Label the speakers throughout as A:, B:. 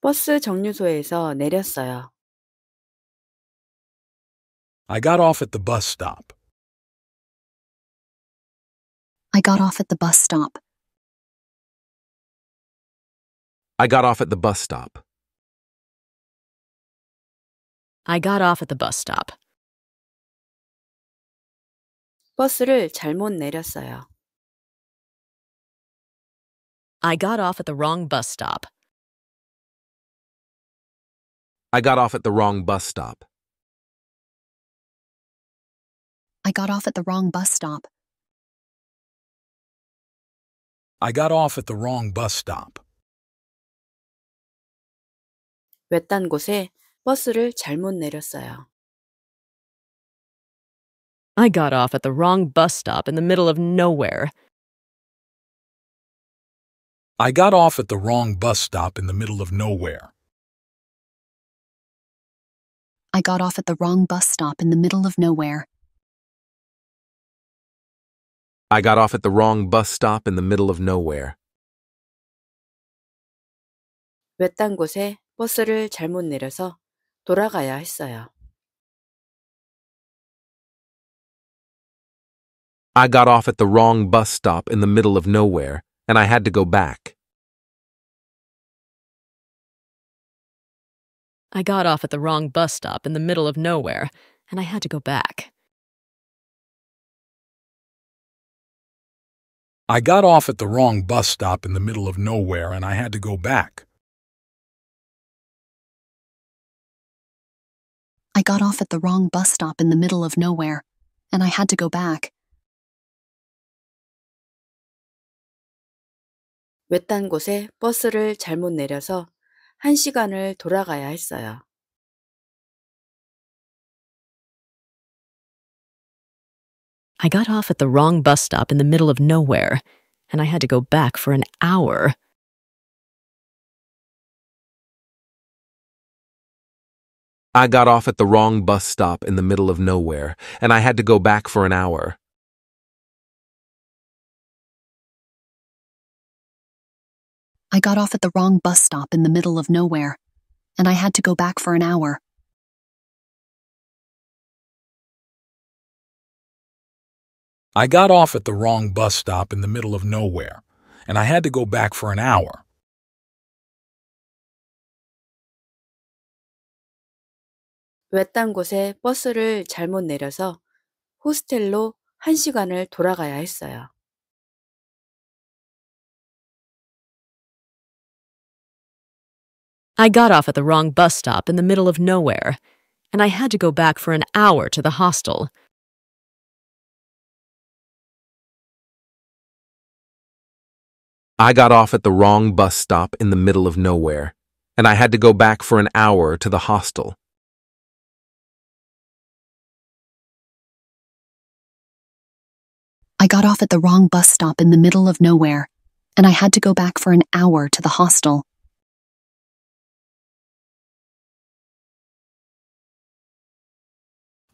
A: 버스 정류소에서 내렸어요. I got off at the bus stop. I got off at the bus stop. I got off at
B: the bus stop.
A: I got off at the bus stop. 버스를 잘못 내렸어요. I got off at the wrong bus stop. I got off at the wrong bus stop. I got off at the wrong bus stop. I got off at the wrong bus stop.
C: 외딴 곳에 버스를 잘못 내렸어요.
D: I got off at the wrong bus stop in the middle of nowhere.
A: I got off at the wrong bus stop in the middle of nowhere. I got off at the wrong bus stop in the middle of nowhere. I got off at the
E: wrong bus stop in the middle of nowhere.
C: 외딴 곳에 버스를 잘못 내려서 돌아가야 했어요.
A: I got off at the wrong bus stop in the middle of nowhere, and I had to go back.
D: I got off at the wrong bus stop in the middle of nowhere,
A: and I had to go back. I got off at the wrong bus stop in the middle of nowhere, and I had to go back. I got off at the wrong bus stop in the middle of nowhere, and I had to go back. 외딴 곳에 버스를 잘못 내려서 I got off at the wrong bus stop in the middle of nowhere, and I had to go back for an hour. I got off at the wrong bus stop in the middle of nowhere, and I had to go back for an hour. I got off at the wrong bus stop in the middle of nowhere, and I had to go back for an hour. I got off at the wrong bus stop in the middle of nowhere, and I had to go back for an hour.
C: 외딴 곳에 버스를 잘못 내려서 호스텔로 1시간을 돌아가야 했어요.
A: I got off at the wrong bus stop in the middle of nowhere, and I had to go back for an hour to the hostel.
E: I got off at the wrong bus stop in the middle of nowhere, and I had to go back for an hour to the hostel.
A: I got off at the wrong bus stop in the middle of nowhere, and I had to go back for an hour to the hostel.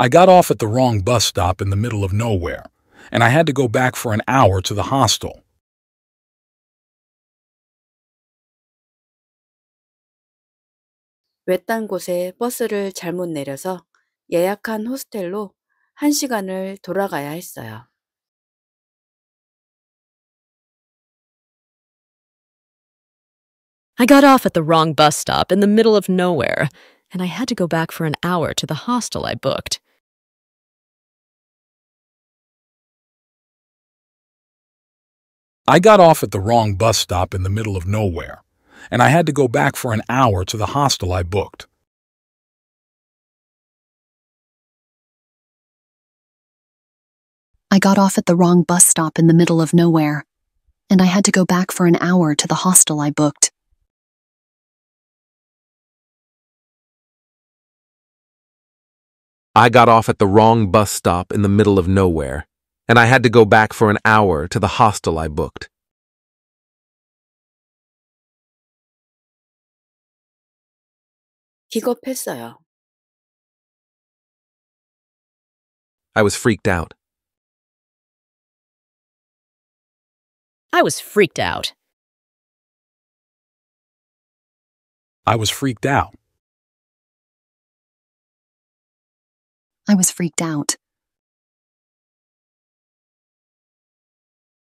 A: I got off at the wrong bus stop in the middle of nowhere, and I had to go back for an hour to the hostel.
D: I got off at the wrong bus stop in the middle of nowhere, and I had to go back for an hour to the hostel I booked.
E: I got off at the wrong bus stop in the middle of nowhere, and I had to go back for an hour to the hostel I booked.
F: I got off at the wrong bus stop in the middle of nowhere, and I had to go back for an hour to the hostel I booked.
A: I got
E: off at the wrong bus stop in the middle of nowhere and I had to go back for an hour to the hostel I booked.
A: I was freaked out. I was freaked out. I was freaked out. I was freaked out.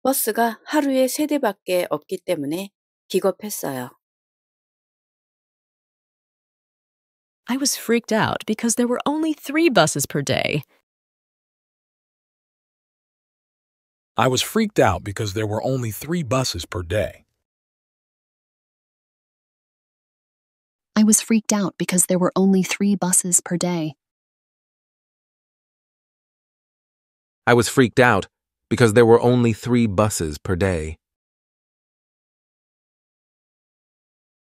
C: 버스가 하루에 세 대밖에 없기 때문에 기겁했어요.
D: I was freaked out because there were only three buses per
A: day. I was freaked out because there were only three buses per day.
F: I was freaked out because there were only three buses per day.
E: I was freaked out because there were only three buses
A: per day.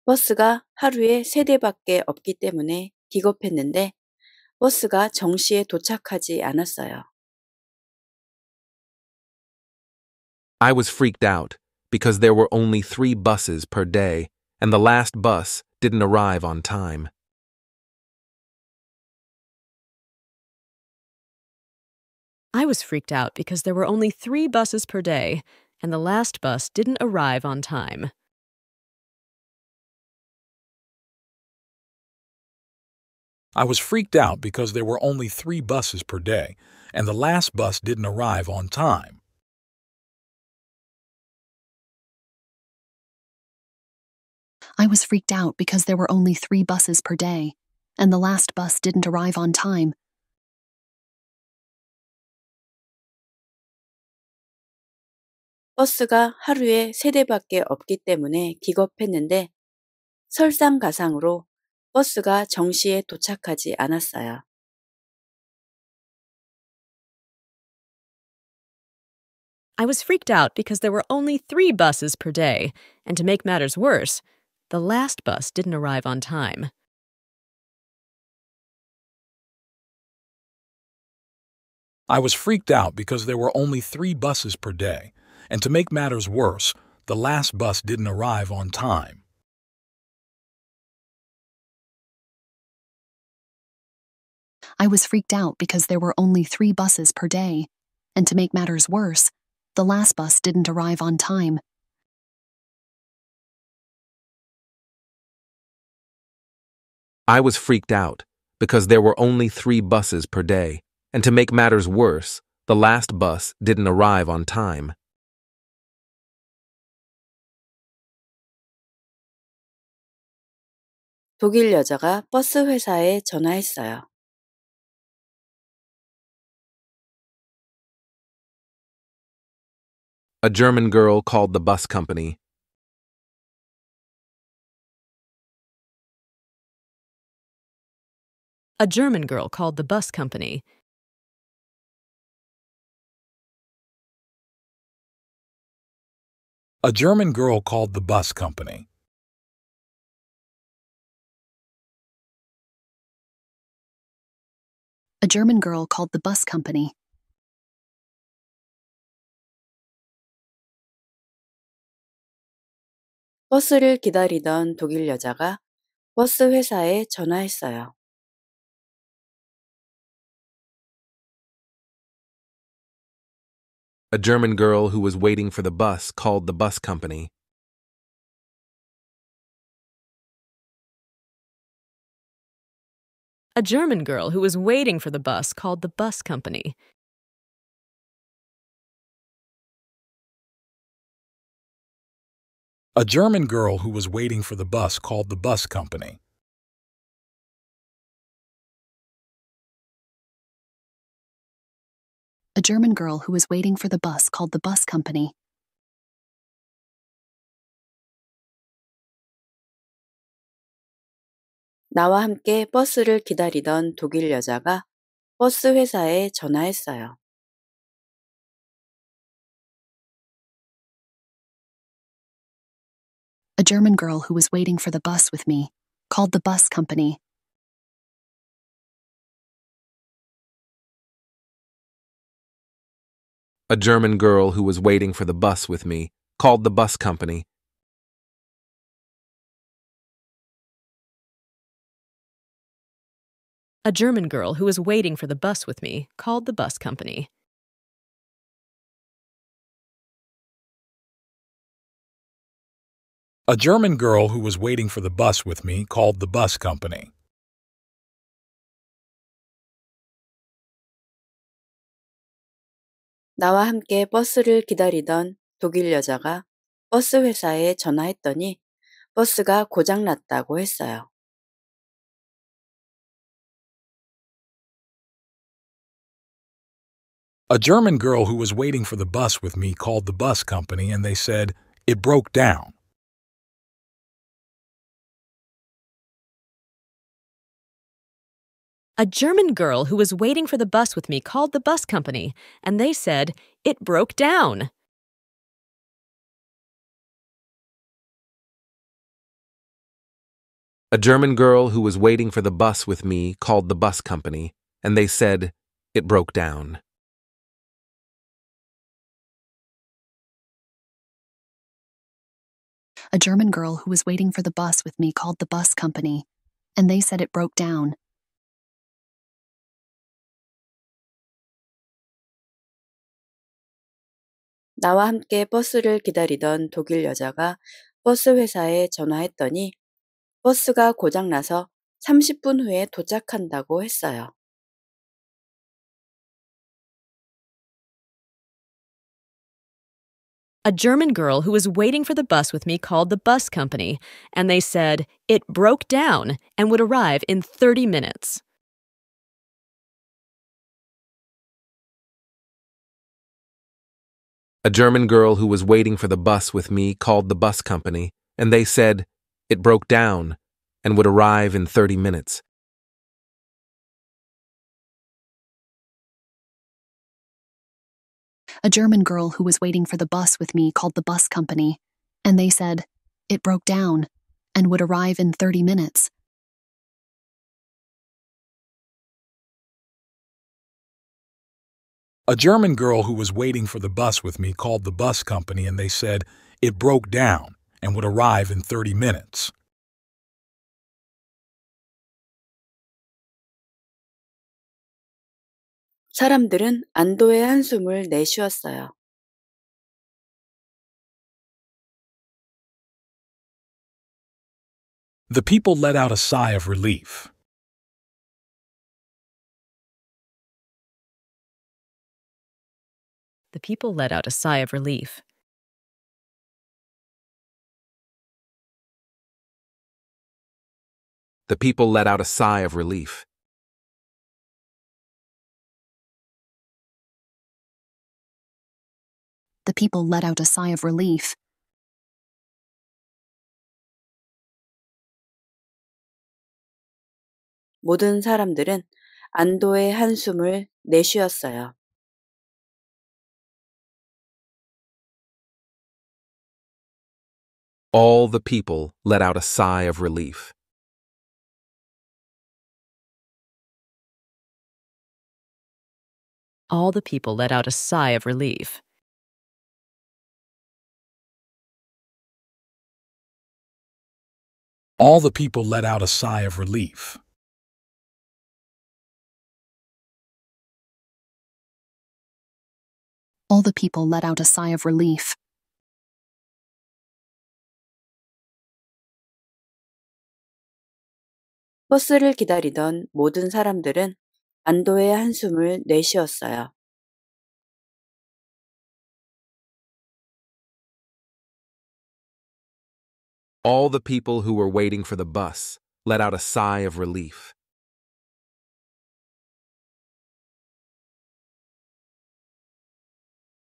C: 버스가 하루에 세 대밖에 없기 때문에 버스가 정시에 도착하지 않았어요.
E: I was freaked out because there were only three buses per day and the last bus didn't arrive on time.
D: I was freaked out because there were only three buses per day, and the last bus didn't arrive on time.
E: I was freaked out because there were only three buses per day, and the last bus didn't arrive on time.
F: I was freaked out because there were only three buses per day, and the last bus didn't arrive on time.
C: I was freaked out because
D: there were only three buses per day, and to make matters worse, the last bus didn't arrive on time.
E: I was freaked out because there were only three buses per day, and to make matters worse, the last bus didn't arrive on time.
F: I was freaked out because there were only three buses per day, and to make matters worse, the last bus didn't arrive on time.
E: I was freaked out because there were only three buses per day, and to make matters worse, the last bus didn't arrive on time.
A: 독일 여자가 버스 회사에 전화했어요. A German girl called the bus company. A German girl called the bus company. A German girl called the bus company. a German girl called the bus company. A German girl who was waiting for the bus called the bus company. A German girl who was waiting for the bus called the bus company. A German girl who was waiting for the bus called the bus company. A German girl who was waiting for the bus called the bus company. 나와 함께 버스를 기다리던 독일 여자가 버스 회사에 전화했어요. A German girl who was waiting for the bus with me called the bus company. A German girl who was waiting for the bus with me called the bus company A German girl who was waiting for the bus with me called the bus company. A German girl who was waiting for the bus with me called the bus company.
C: 나와 함께 버스를 기다리던 독일 여자가 버스 회사에 전화했더니 버스가
A: 했어요. A German girl who was waiting for the bus with me called the bus company and they said, it broke down.
D: A German girl who was waiting for the bus with me called the bus company and they said, it broke down.
E: A German girl who was waiting for the bus with me called the bus company, and they said, it broke down.
A: A German girl who was waiting for the bus with me called the bus company, and they said it broke down. 나와 함께 버스를
C: 기다리던 독일 여자가 버스 회사에 전화했더니 버스가 고장나서 30분 후에 도착한다고 했어요.
A: A
D: German girl who was waiting for the bus with me called the bus company, and they said it broke down and would arrive in 30 minutes.
E: A German girl who was waiting for the bus with me called the bus company, and they said it broke down and would arrive in 30 minutes.
F: A German girl who was waiting for the bus with me called the bus company, and they said, it broke down and would arrive in 30 minutes.
E: A German girl who was waiting for the bus with me called the bus company and they said it broke down and would arrive in 30 minutes.
A: 사람들은 안도의 한숨을 내쉬었어요. The people let out a sigh of relief. The people let out a sigh of relief. The people let out a sigh of relief. The people let out a sigh of relief. All the people let out a sigh of relief. All the people let out a sigh of relief. All the people let out a sigh of relief. All the people let out a sigh of relief. 버스를 기다리던 모든 사람들은 안도의 한숨을 내쉬었어요. All the people who were waiting for the bus let out a sigh of relief.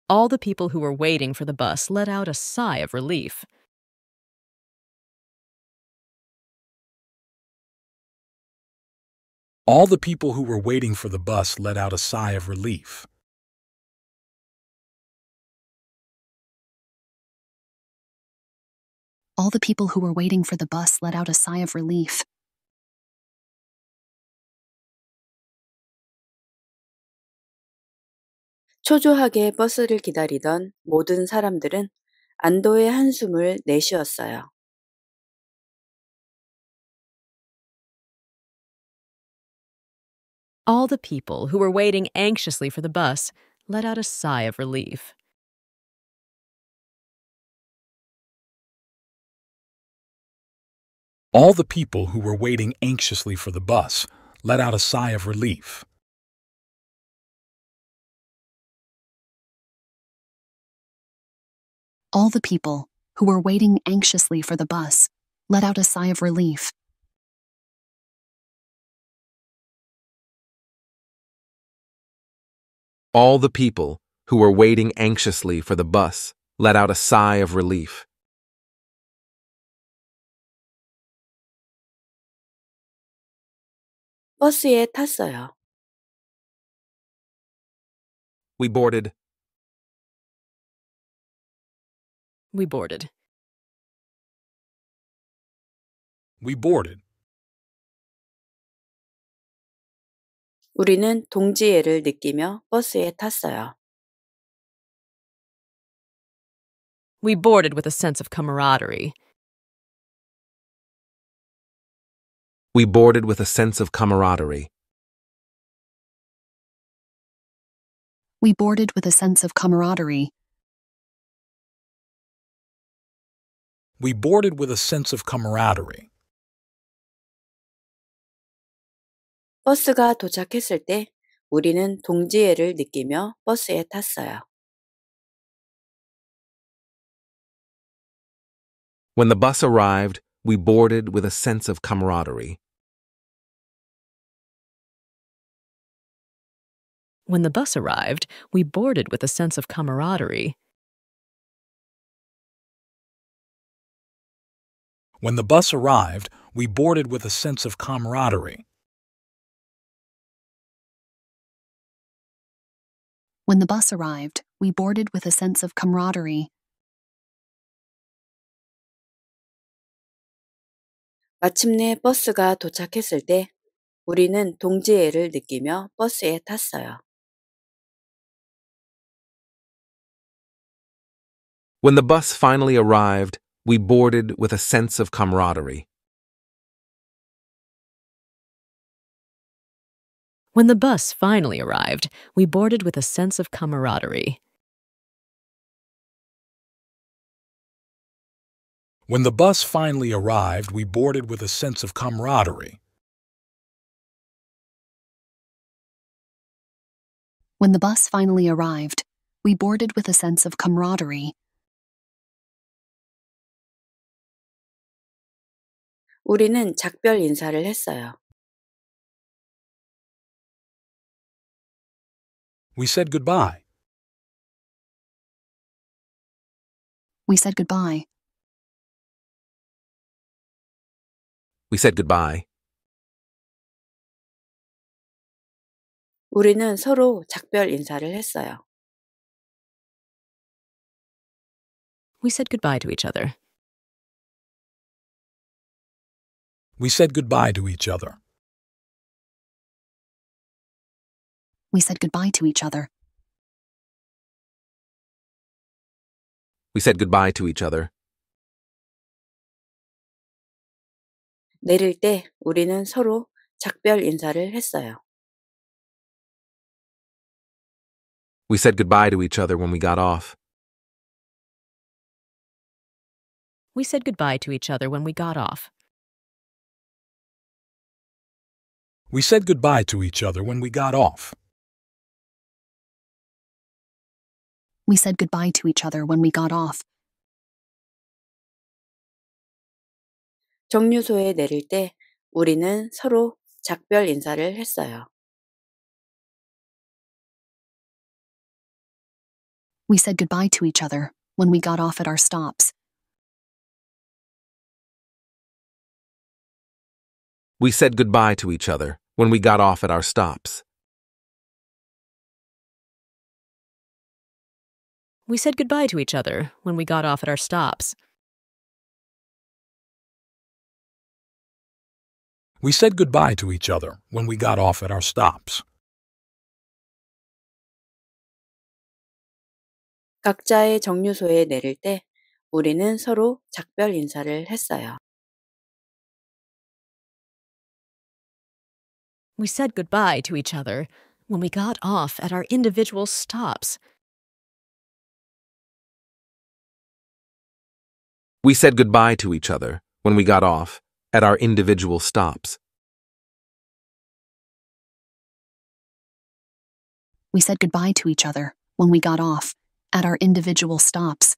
A: All the people who were waiting for the bus let out a sigh of relief. All the people who were waiting for the bus let out a sigh of relief. All the people who were waiting for the bus let out a sigh of relief. All the people who were waiting anxiously for the bus let out a sigh of relief. All the people who were waiting anxiously for the bus let out a sigh of relief. All the people who were waiting anxiously for the bus let out a sigh of relief. All the people who were waiting anxiously for the bus let out a sigh of relief. 버스에 탔어요. We boarded. We boarded. We boarded. 우리는 동지애를 느끼며 버스에 탔어요. We boarded with a sense of camaraderie. We boarded with a sense of camaraderie. We boarded with a sense of camaraderie. We boarded with a sense of camaraderie. 버스가 도착했을 때 우리는 동지애를 느끼며 버스에 탔어요.
E: When the bus arrived, we boarded with a sense of
A: camaraderie. When the bus arrived, we boarded with a sense of camaraderie. When the bus arrived, we boarded with a sense of camaraderie.
F: When the bus arrived, we boarded with a sense of camaraderie.
A: 마침내 버스가 도착했을 때 우리는 동지애를 느끼며 버스에 탔어요. When the
E: bus finally arrived, we boarded with a sense of camaraderie.
A: When the bus finally arrived,
D: we boarded with a sense of camaraderie.
A: When the bus finally arrived, we boarded with a sense of camaraderie.
F: When the bus finally arrived, we boarded with a sense of camaraderie.
A: 우리는 작별 인사를 했어요. We said goodbye. We said goodbye. We said goodbye. 우리는 서로 작별 인사를 했어요. We said goodbye to each other. We said goodbye to each other. We said goodbye to each other. We said goodbye to each other. 내릴 때 우리는 서로 작별 인사를 했어요. We said goodbye to each other when we got off. We said goodbye to each other when we got off. We said goodbye to each other when we got off. We said goodbye to each other when we got off. 정류소에 내릴 때 우리는 서로 작별 인사를 했어요. We said goodbye to each other when we got off at our stops. We said goodbye to each other when we got off at our stops. We said goodbye to each other when we got off at our stops. We said goodbye to each other when we got off at our stops. 각자의 정류소에 내릴 때 우리는 서로 작별 인사를 했어요. We said goodbye to each other when we got off at our individual stops. We said goodbye to each other when we got off at our individual stops. We said goodbye to each other when we got off at our individual stops.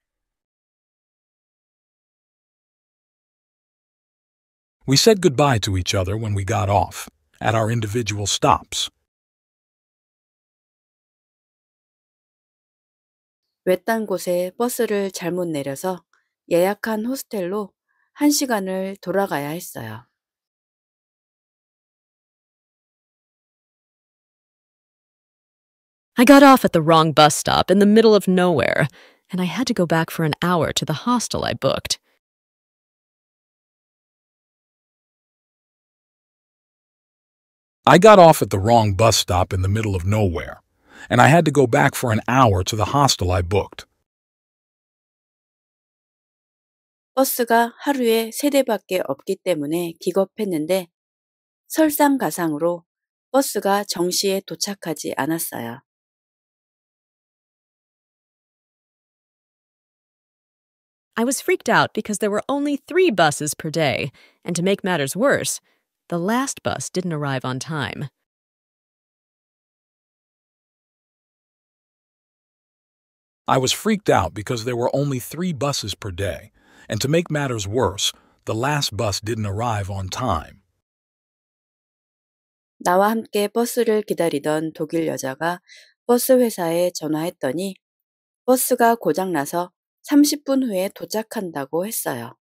A: We said goodbye to each other when we got off at our individual stops.
C: I got
D: off at the wrong bus stop in the middle of nowhere, and I had to go back for an hour to the hostel I booked.
E: I got off at the wrong bus stop in the middle of nowhere, and I had to go back for an hour to the hostel I booked.
C: 버스가 하루에 세 대밖에 없기 때문에 기겁했는데 설상가상으로 버스가 정시에 도착하지 않았어요.
D: I was freaked out because there were only three buses per day, and to make matters worse, the last bus didn't arrive on time.
E: I was freaked out because there were only three buses per day, and to make matters worse, the last bus didn't arrive on time.
C: 나와 함께 버스를 기다리던 독일 여자가 버스 회사에 전화했더니 버스가 고장나서 30분 후에 도착한다고 했어요.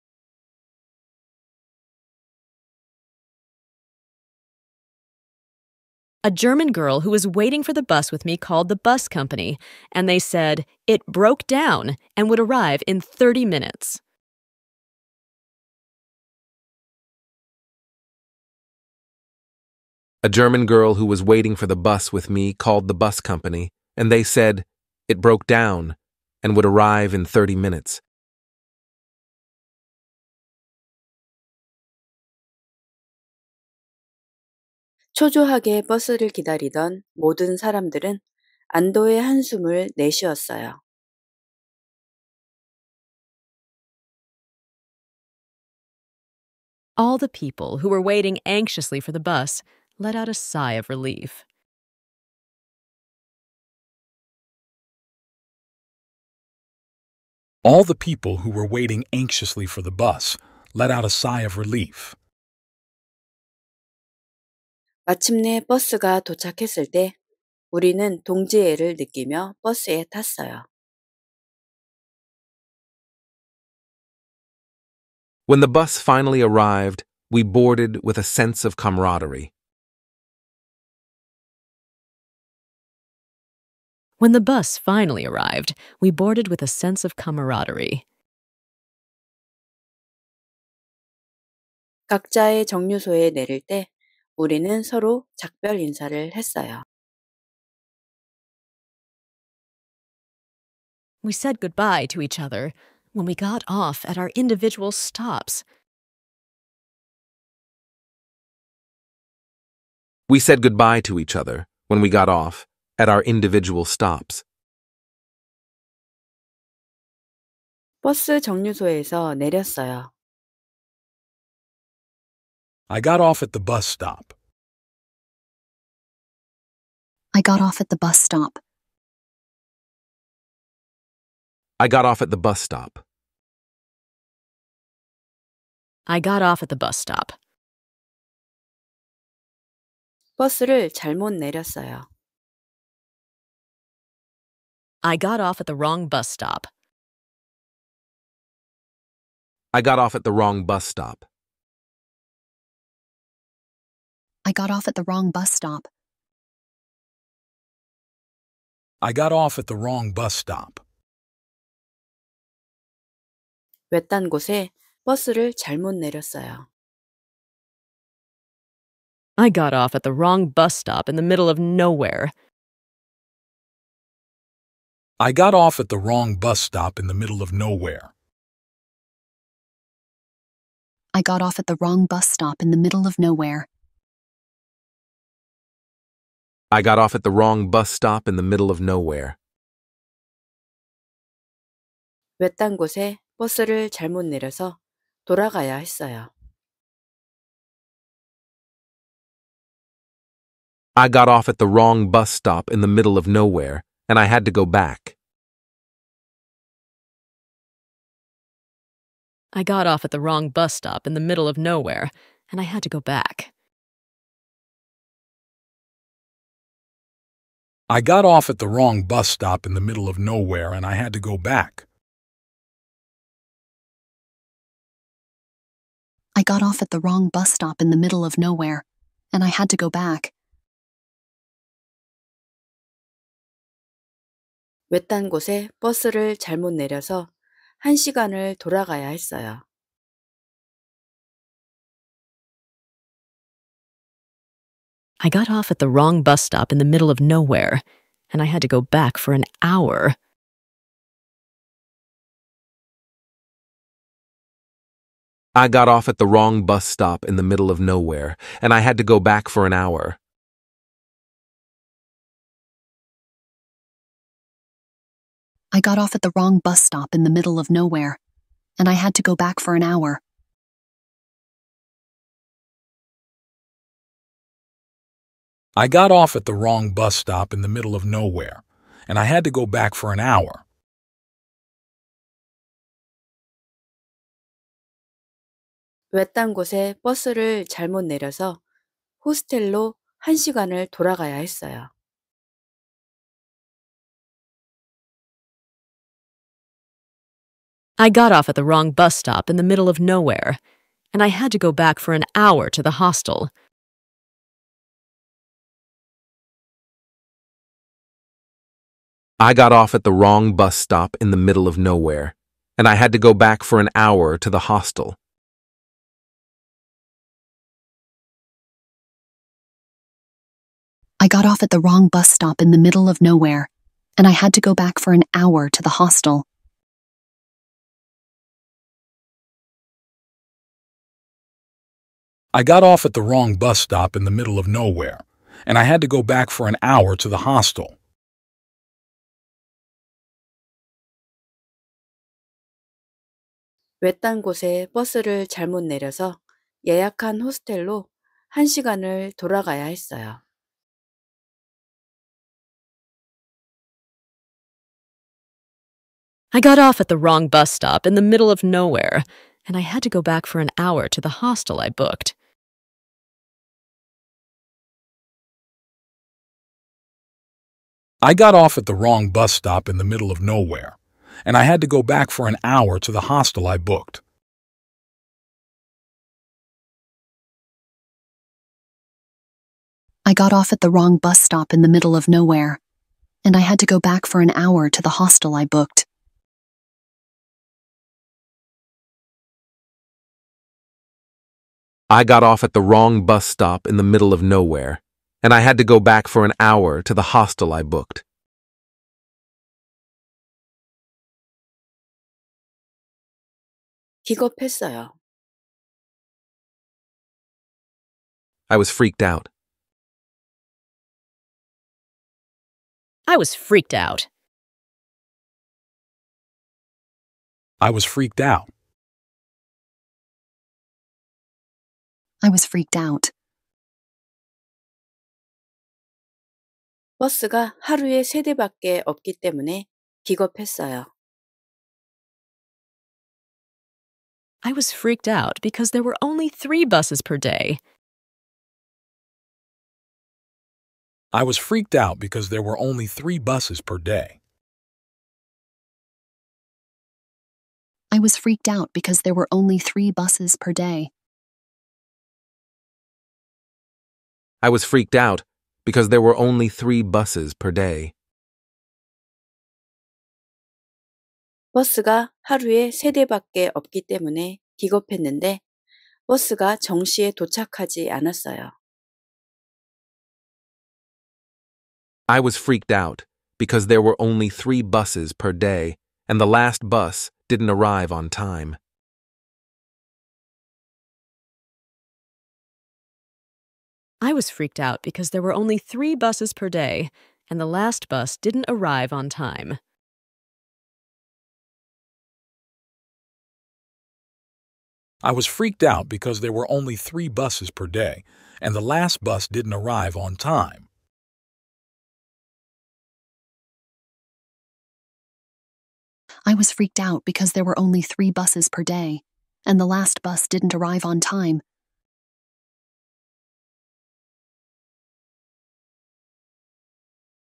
D: A German girl who was waiting for the bus with me called the bus company, and they said it broke down and would arrive in 30 minutes.
E: A German girl who was waiting for the bus with me called the bus company, and they said it broke down and would arrive in 30 minutes.
A: 초조하게 버스를 기다리던 모든 사람들은 안도의 한숨을 내쉬었어요. All the people who were waiting anxiously for the bus let out a sigh of relief. All the people
E: who were waiting anxiously for the bus let out a sigh of relief.
C: 마침내 버스가 도착했을 때 우리는
A: 동지애를 느끼며 버스에 탔어요. When the bus finally arrived, we boarded with a
E: sense of camaraderie.
A: When the bus finally arrived, we boarded with a sense of camaraderie. 각자의 정류소에 내릴 때 우리는 서로 작별 인사를 했어요. We said goodbye to each other when we got off at our individual stops. We said goodbye to each other when we got off at our individual stops. 버스 정류소에서 내렸어요. I got off at the bus stop. I got off at the bus stop. I got off at the bus stop. I got off at the bus stop. 버스를 잘못 내렸어요. I got off at the wrong bus stop. I got off at the wrong bus stop. I got off at the wrong bus stop. I got off at the wrong bus stop.
C: 외딴 곳에 버스를 잘못 내렸어요.
D: I got off at the wrong bus stop in the middle of nowhere.
A: I got off at the wrong bus stop in the middle of nowhere. I got off at the wrong bus stop in the middle of nowhere. I got off at the wrong bus stop in the middle of nowhere. 외딴 곳에 버스를 잘못 내려서 돌아가야 했어요. I got off at the wrong bus stop in the middle of nowhere, and I had to go back. I got off at the wrong bus stop in the middle of nowhere, and I had to go back. I got off at the wrong bus stop in the middle of nowhere and I had to go back.
F: I got off at the wrong bus stop in the middle
A: of nowhere, and I had to go back. 외딴 곳에 버스를 잘못 내려서 한 시간을 돌아가야 했어요. I got off at the wrong bus stop in the middle of nowhere, and I had to go back for an hour. I got off at the wrong bus stop in the middle of nowhere, and I had to go back for an hour. I got off at the wrong bus stop in the middle of nowhere, and I had to go back for an hour. I got off at the wrong bus stop in the middle of nowhere, and I had to go back for an hour. I got off at the wrong bus stop in the middle of nowhere, and I had to go back for an hour to the hostel.
E: I got off at the wrong bus stop in the middle of nowhere, and I had to go back for an hour to the hostel.
A: I got off at the wrong bus stop in the middle of nowhere, and I had to go back for an hour to the hostel. I got off at the wrong bus stop in the middle of nowhere, and I had to go back for an hour to the hostel.
C: 외딴
D: I got off at the wrong bus stop in the middle of nowhere, and I had to go back for an hour to the hostel I booked.
A: I got off at the wrong bus stop in the middle of nowhere, and I had to go back for an hour to the hostel I booked.
F: I got off at the wrong bus stop in the middle of nowhere, and I had to go back for an hour to the hostel I booked.
E: I got off at the wrong bus stop in the middle of nowhere, and I had to go back for an hour to the hostel I booked.
A: 기겁했어요. I was freaked out. I was freaked out. I was freaked out. I was freaked out. 버스가 하루에
C: 세 대밖에 없기 때문에 기겁했어요.
A: I was freaked out because there were only three buses per day. I was freaked out because there were only three buses per day. I
F: was freaked out because there were only three buses per day.
E: I was freaked out because there were only three buses per day.
C: I was freaked out
E: because there were only three buses per day and the last bus didn't arrive
A: on time.
D: I was freaked out because there were only three buses per day and the last bus didn't arrive on time.
E: I was freaked out because there were only three buses per day, and the last bus didn't arrive on time.
F: I was freaked out because there were only three buses per day, and the last bus didn't arrive on time.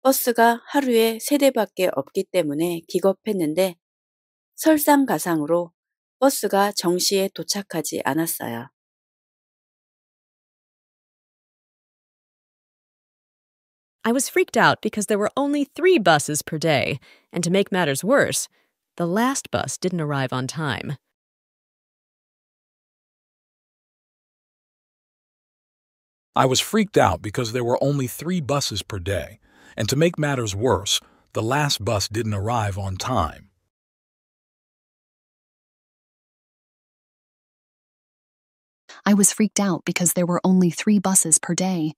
A: 버스가
C: 하루에 세 대밖에 없기 때문에 기겁했는데 설상가상으로 버스가 정시에 도착하지 않았어요.
D: I was freaked out because there were only three buses per day, and to make matters worse, the last bus didn't arrive on time.
E: I was freaked out because there were only three buses per day, and to make matters worse, the last bus didn't arrive on time.
F: I was freaked out because there were only three buses per day,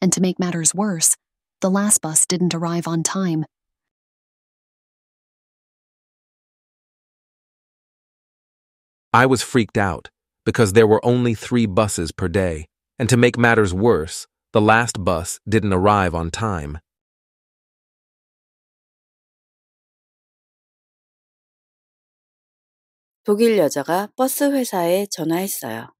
F: and to make matters worse, the last bus didn't arrive on time.
E: I was freaked out because there were only three buses per day, and to make matters worse, the last bus didn't arrive on time.
A: 독일 여자가 버스 회사에 전화했어요.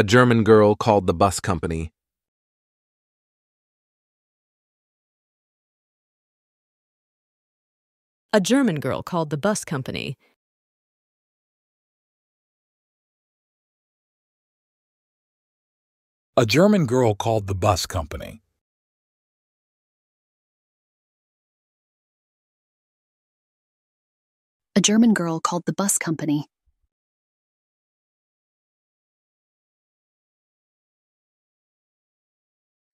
A: A German girl called the bus company. A German girl called the bus company. A German girl called the bus company. A German girl called the bus company.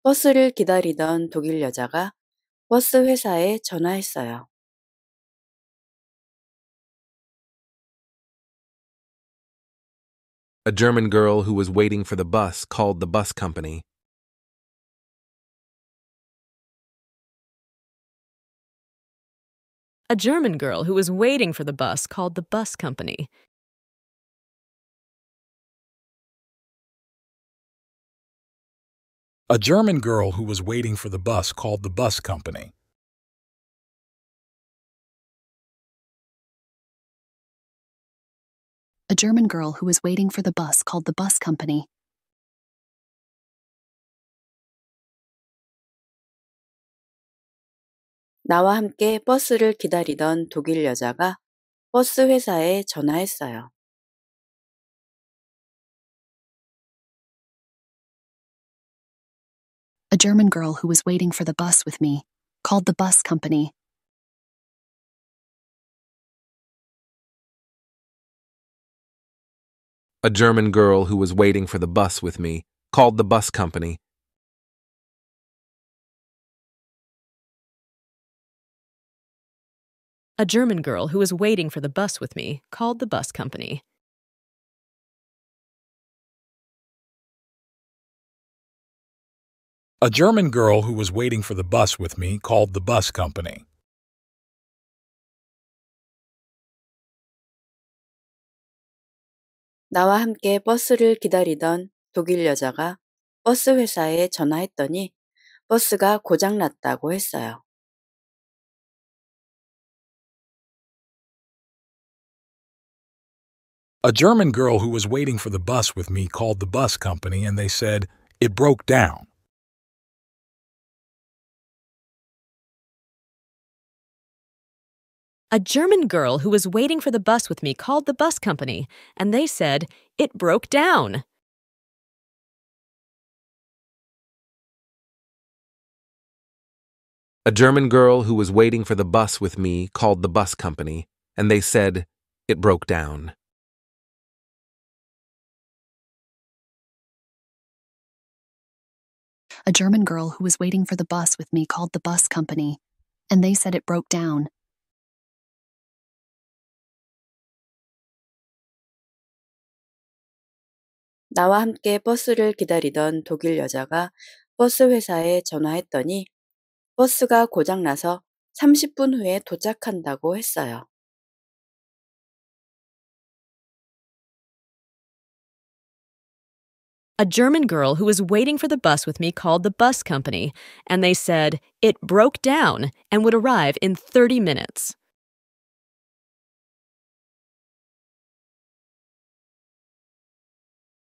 A: 버스를 기다리던 독일 여자가 버스 회사에 전화했어요. A German girl who was waiting for the bus called the bus company. A German girl who was waiting for the bus called the bus company. A German girl who was waiting for the bus called the bus company. A German girl who was waiting for the bus called the bus company. 나와 함께 버스를 기다리던 독일 여자가 버스 회사에 전화했어요. a German girl who was waiting for the bus with me, called the bus company. A German girl who was waiting for the bus with me, called the bus company. A German girl who was waiting for the bus with me called the bus company. A German girl who was waiting for the bus with me called the bus company.
C: 나와 함께 버스를 기다리던 독일 여자가 버스 회사에 전화했더니 버스가 했어요.
A: A German girl who was waiting for the bus with me called the bus company and they said it broke down.
D: A German girl who was waiting for the bus with me called the bus company, and they said it broke down.
A: A German girl who was waiting for the bus with me called the bus company, and they said it broke down. A German girl who was waiting for the bus with me called the bus company, and they said it broke down.
C: 나와 함께 버스를 기다리던 독일 여자가 버스 회사에 전화했더니 버스가 고장나서 30분 후에 도착한다고 했어요.
D: A German girl who was waiting for the bus with me called the bus company, and they said it broke down and would arrive in 30 minutes.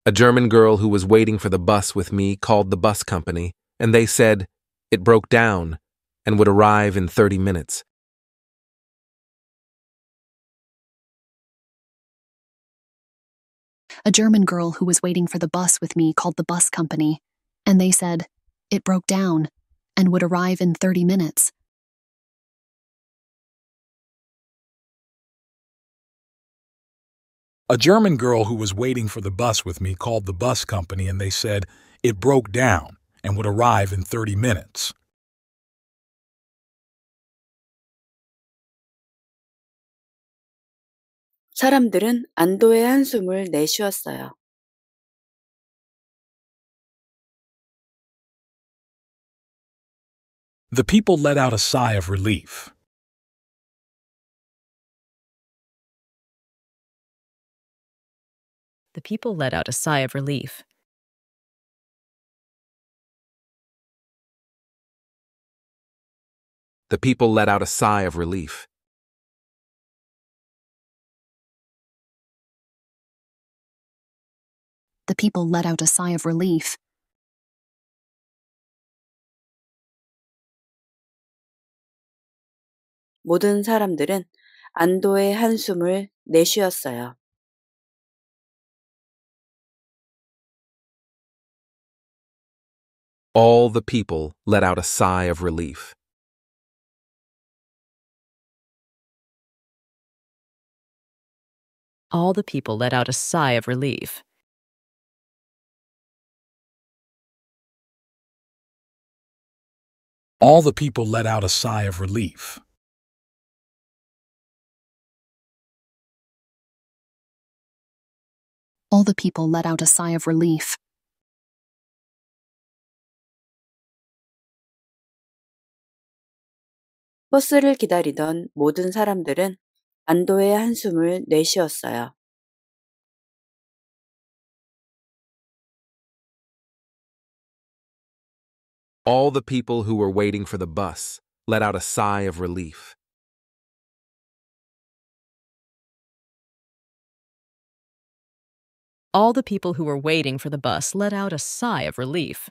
E: A German girl who was waiting for the bus with me called the bus company, and they said it broke down and would arrive
A: in 30 minutes.
F: A German girl who was waiting for the bus with me called the bus company, and they said it broke down and would arrive in 30 minutes.
E: A German girl who was waiting for the bus with me called the bus company and they said it broke down and would arrive in 30 minutes.
A: The people let out a sigh of relief. the people let out a sigh of relief. The people let out a sigh of relief. The people let out a sigh of relief. 모든 사람들은 안도의 한숨을 내쉬었어요. All the people let out a sigh of relief. All the people let out a sigh of relief. All the people let out a sigh of relief. All the people let out a sigh of relief. 버스를 기다리던 모든 사람들은 안도의 한숨을 내쉬었어요. All the people who were waiting for the bus let out a sigh of relief. All the people who were waiting for the bus let out a sigh of relief.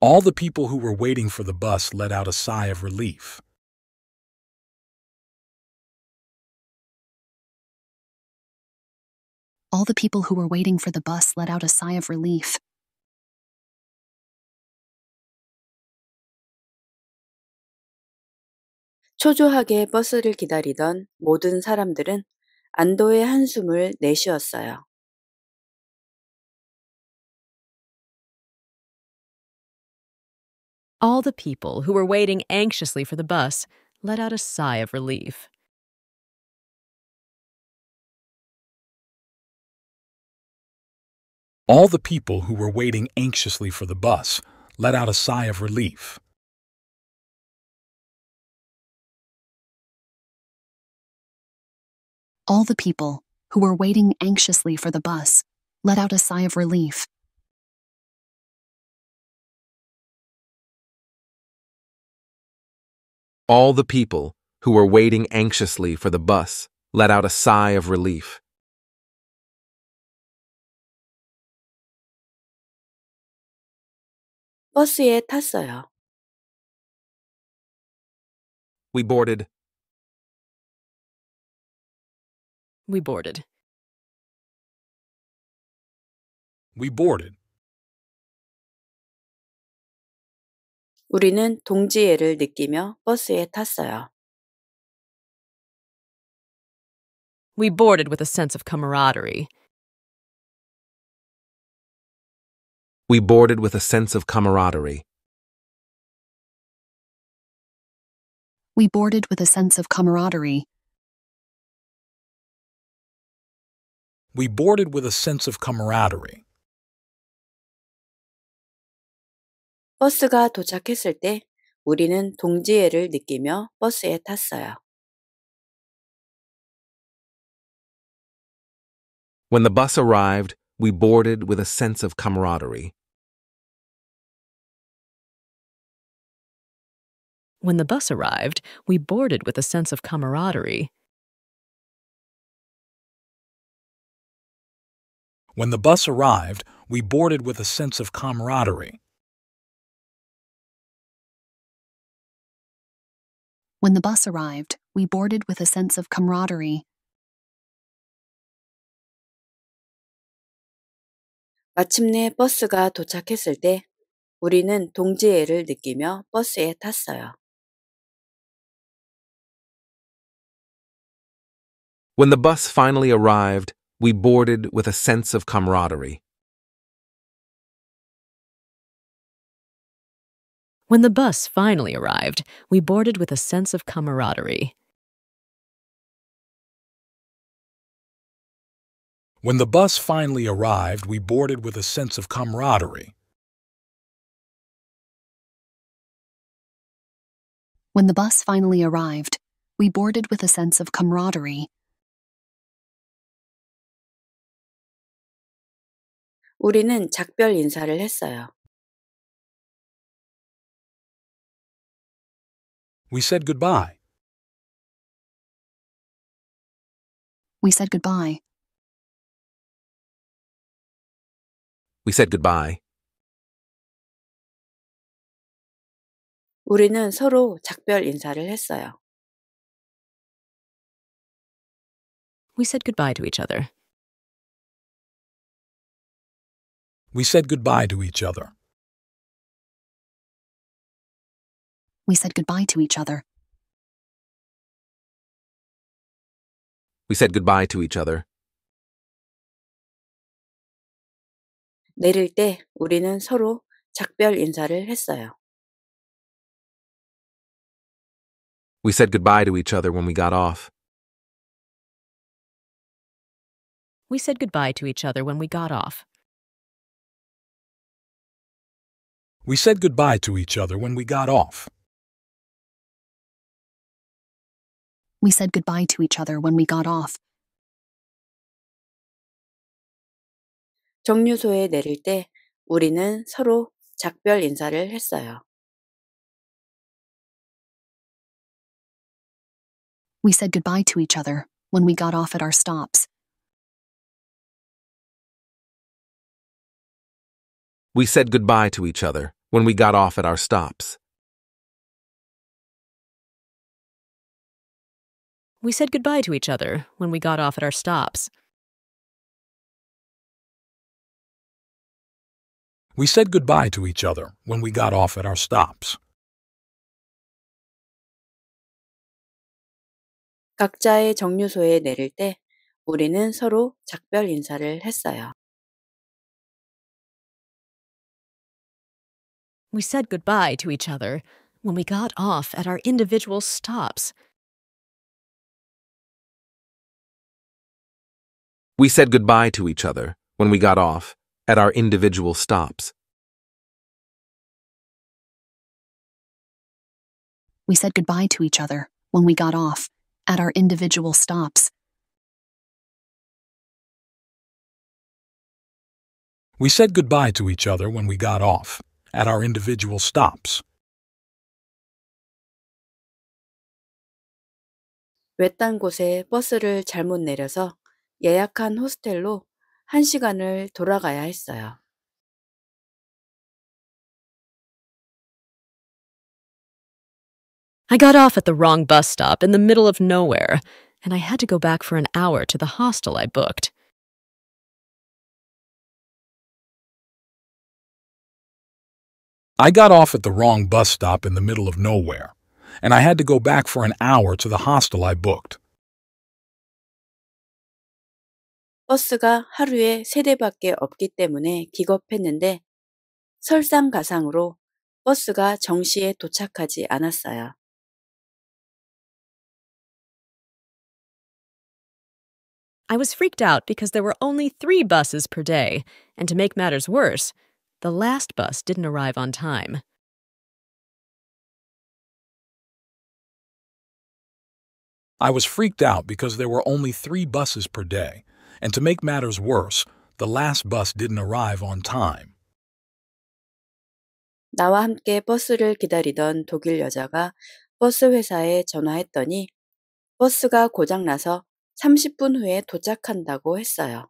A: All the people who were waiting for the bus let out a sigh of relief. All the people who were waiting for the bus let out a sigh of relief. 초조하게 버스를 기다리던 모든 사람들은 안도의 한숨을 내쉬었어요. All the people who were waiting anxiously for the bus let out a sigh of relief. All the people who were waiting anxiously for the bus let out a sigh of relief. All the people who were waiting anxiously for the bus let out a sigh of relief. All the people, who were waiting anxiously for the bus, let out a sigh of relief. We boarded. We boarded. We boarded. 우리는 동지애를 느끼며 버스에 탔어요. We boarded with a sense of camaraderie. We boarded with a sense of camaraderie. We boarded with a sense of camaraderie. We boarded with a sense of camaraderie. 버스가 도착했을 때 우리는 동지애를 느끼며 버스에 탔어요. When the bus arrived, we boarded with a sense of camaraderie. When the bus
D: arrived, we boarded with a sense of camaraderie.
E: When the bus arrived, we boarded with a sense of
A: camaraderie.
F: When the bus arrived, we boarded with a sense of camaraderie.
A: When the bus finally
E: arrived, we boarded with a sense of camaraderie.
A: When the bus finally arrived, we boarded with
D: a sense of camaraderie.
A: When the bus finally arrived, we boarded with a sense of camaraderie. When the bus
F: finally arrived, we boarded with a sense of camaraderie.
A: 우리는 작별 인사를 했어요. We said goodbye. We said goodbye. We said goodbye. 우리는 서로 작별 인사를 했어요. We said goodbye to each other. We said goodbye to each other. We said goodbye to each other. We said goodbye to each other. 내릴 때 우리는 서로 작별 인사를 했어요. We said goodbye to each other when we got off. We said goodbye to each other when we got off. We said goodbye to each other when we got off. We said goodbye to each other when we got off. 정류소에 내릴 때 우리는 서로 작별 인사를 했어요. We said goodbye to each other when we got off at our stops. We said goodbye to each other when we got off at our stops.
D: We said goodbye to each other when we got off at our stops.
A: We said goodbye to each other when we got off at our stops. 각자의 정류소에 내릴 때 우리는 서로 작별 인사를 했어요. We said goodbye to each other when we got off at our individual stops. We said goodbye to each other when we got off at our individual stops. We said goodbye to each other when we got off at our individual stops. We said goodbye to each other when we got off at our individual stops.
C: 외딴 곳에 버스를 잘못 내려서 예약한
A: I got off at the wrong bus stop in the middle of nowhere, and I had to go back for an hour to the hostel I booked. I got off at the wrong bus stop in the middle of nowhere, and I had to go back for an hour to the hostel I booked.
C: I was freaked
D: out because there were only three buses per day, and to make matters worse, the last bus didn't arrive on time.
E: I was freaked out because there were only three buses per day, and to make matters worse, the last bus didn't arrive on time.
C: 나와 함께 버스를 기다리던 독일 여자가 버스 회사에 전화했더니 버스가 고장나서 30분 후에 도착한다고
A: 했어요.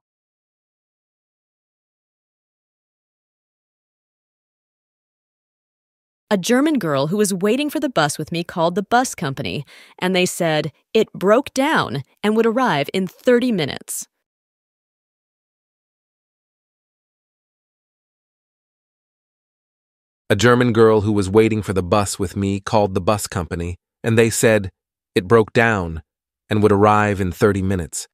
D: A German girl who was waiting for the bus with me called the bus company, and they said it broke down and would arrive in 30 minutes.
E: A German girl who was waiting for the bus with me called the bus company, and they said it broke down and would arrive in 30 minutes.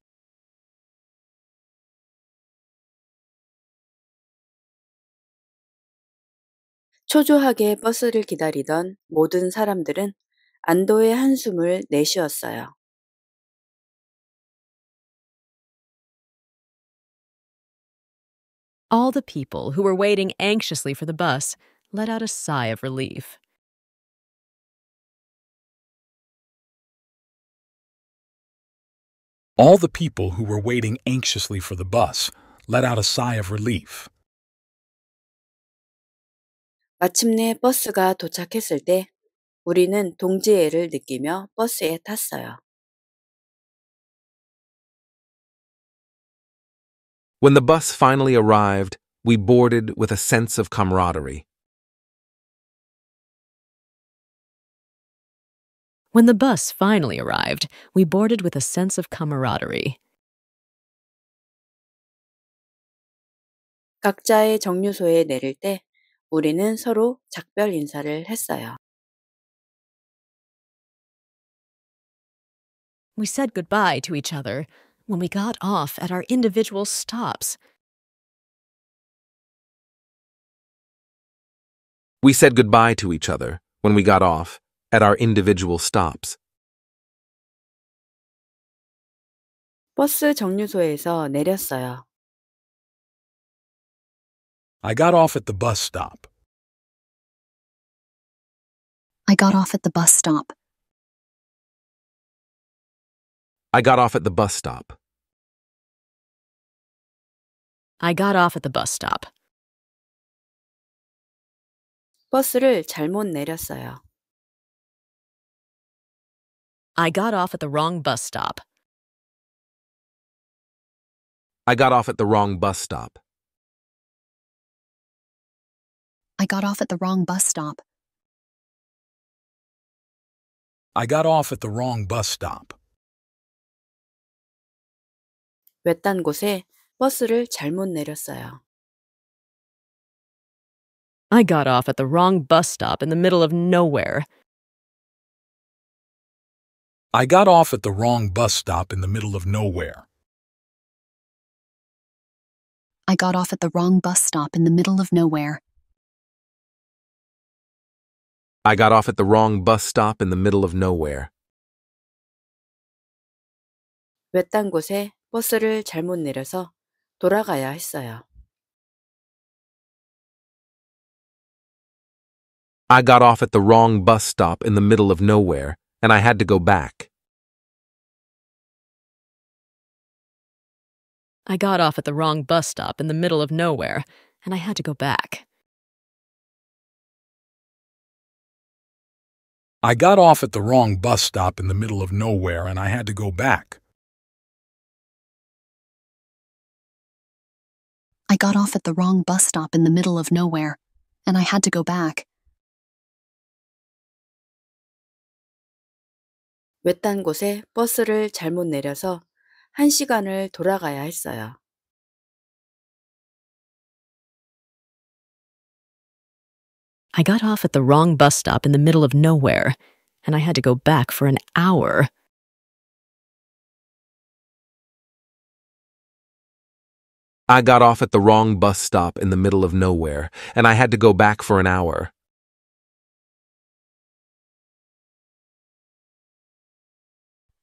A: 초조하게 버스를 기다리던 모든 사람들은 안도의 한숨을 내쉬었어요. All the people who were waiting anxiously for the bus let out a sigh of relief. All the people who were waiting
E: anxiously for the bus let out a sigh of relief.
C: 마침내 버스가 도착했을 때 우리는 동지애를
A: 느끼며 버스에 탔어요. When the bus finally arrived, we boarded with a sense of camaraderie.
D: When the bus finally arrived, we boarded with a sense of camaraderie.
C: 각자의 정류소에 내릴 때
A: 우리는 서로 작별 인사를 했어요. We said goodbye to each other when we got off at our individual stops. We said goodbye to each other when we got off at our individual stops. 버스 정류소에서 내렸어요. I got off at the bus stop. I got off at the bus stop. I got off at the bus stop. I got off at the bus stop. 버스를 잘못 내렸어요. I got off at the wrong bus stop. I got off at the wrong bus stop. I got off at the wrong bus stop. I got off at the wrong bus stop. 외딴 곳에 버스를 잘못 내렸어요.
D: I got off at the wrong bus stop in the middle of nowhere.
A: I got off at the wrong bus stop in the middle of nowhere.
F: I got off at the wrong bus stop in the middle of nowhere.
A: I got off at the wrong bus stop in the middle of nowhere. 외딴 곳에 버스를 잘못 내려서 돌아가야 했어요. I got off at the wrong bus stop in the middle of nowhere and I had to go back. I got off at the wrong bus stop in the middle of nowhere, and I had to go back. I got off at the wrong bus stop in the middle of nowhere, and I had to go back.
F: I got off at the wrong bus stop in the middle of nowhere,
A: and I had to go back. 외딴 곳에 버스를 잘못 내려서 돌아가야 했어요. I got off at the wrong bus stop in the middle of nowhere, and I had to go back for an hour. I got off at the wrong bus stop in the middle of nowhere, and I had to go back for an hour.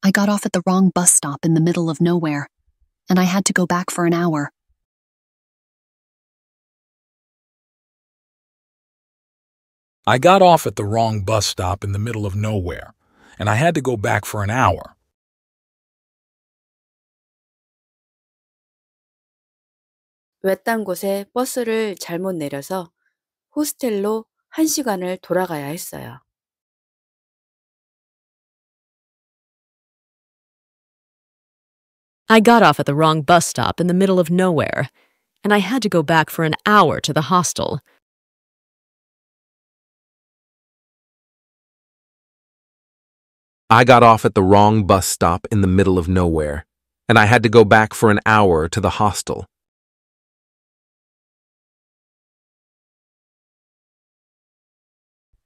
A: I got off at the wrong bus stop in the middle of nowhere, and I had to go back for an hour. I got off at the wrong bus stop in the middle of nowhere, and I had to go back for an hour.
C: 외딴 곳에 버스를 잘못 내려서 호스텔로 1시간을 돌아가야 했어요.
A: I got off at the wrong bus stop in the middle of nowhere, and I had to go back for an hour to the hostel.
E: I got off at the wrong bus stop in the middle of nowhere, and I had to go back for an hour to the hostel.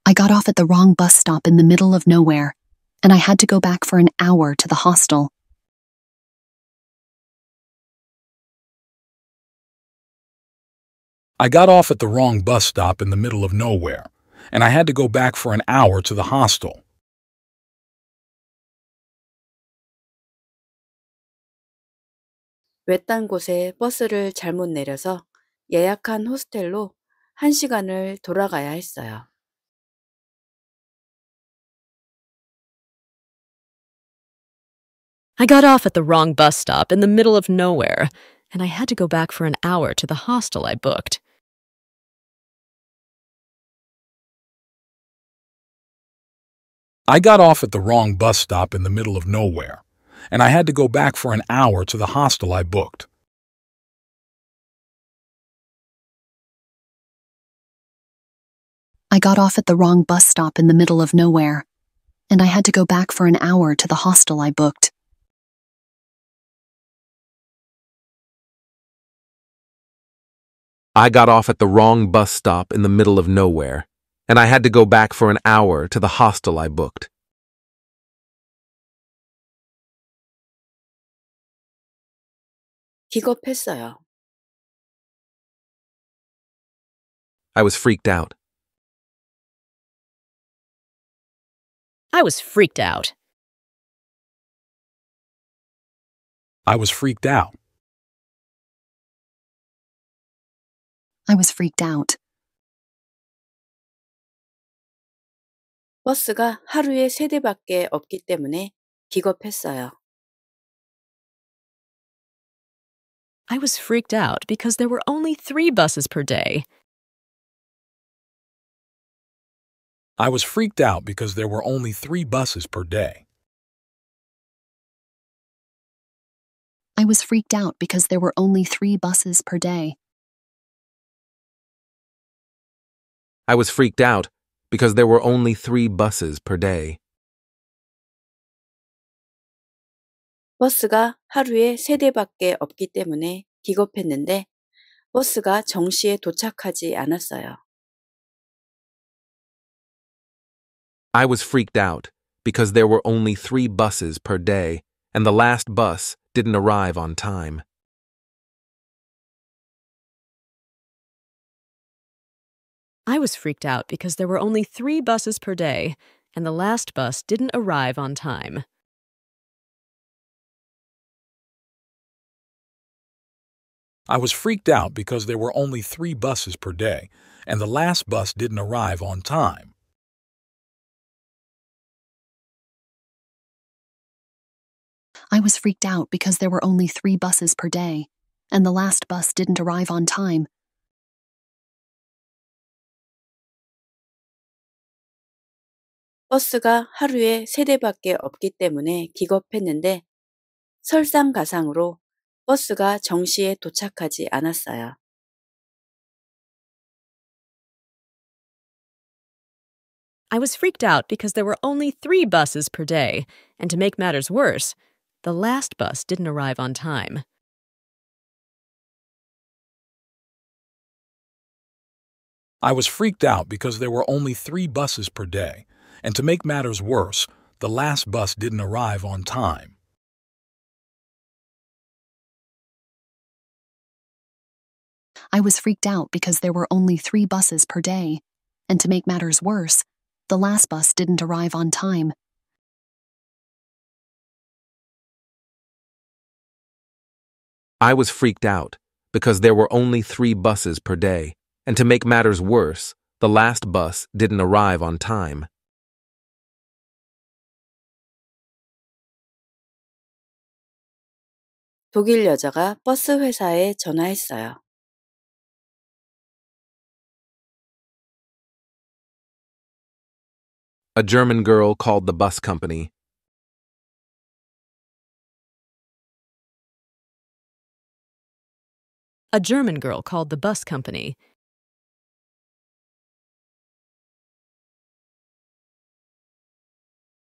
A: I got off at the wrong bus stop in the middle of nowhere, and I had to go back for an hour to the hostel. I got off at the wrong bus stop in the middle of nowhere, and I had to go back for an hour to the hostel. I
D: got off at the wrong bus stop in the middle of nowhere, and I had to go back for an hour to the hostel I booked.
A: I got off at the wrong bus stop in the middle of nowhere, and I had to go back for an hour to the hostel I booked.
F: I got off at the wrong bus stop in the middle of nowhere, and I had to go back for an hour to the hostel I booked.
E: I got off at the wrong bus stop in the middle of nowhere and I had to go back for an hour to the hostel I booked.
A: I was freaked out. I was freaked out. I was freaked out. I was freaked out. 버스가 하루에 세 대밖에 없기 때문에 기겁했어요.
D: I was freaked out because there were only three buses per day.
E: I was freaked out because there were only three buses per
A: day. I was freaked out because
F: there were only three buses per day.
E: I was freaked out because there were only three buses per day.
C: 하루에 세 대밖에 없기 때문에 버스가 정시에 도착하지 않았어요.
E: I was freaked out because there were only three buses per day and the last bus didn't arrive on time.
D: I was freaked out because there were only three buses per day, and the last bus didn't arrive on time.
E: I was freaked out because there were only three buses per day, and the last bus didn't arrive on time.
F: I was freaked out because there were only three buses per day, and the last bus didn't arrive on time.
A: I was freaked out
D: because there were only three buses per day, and to make matters worse, the last bus didn't arrive on time.
A: I was
E: freaked out because there were only three buses per day, and to make matters worse, the last bus didn't arrive on time.
F: I was freaked out because there were only three buses per day, and to make matters worse, the last bus didn't arrive on time.
A: I
E: was freaked out because there were only three buses per day, and to make matters worse, the last bus didn't arrive on time.
A: 독일 여자가 버스 회사에 전화했어요. A German girl called the bus company. A German girl called the bus company.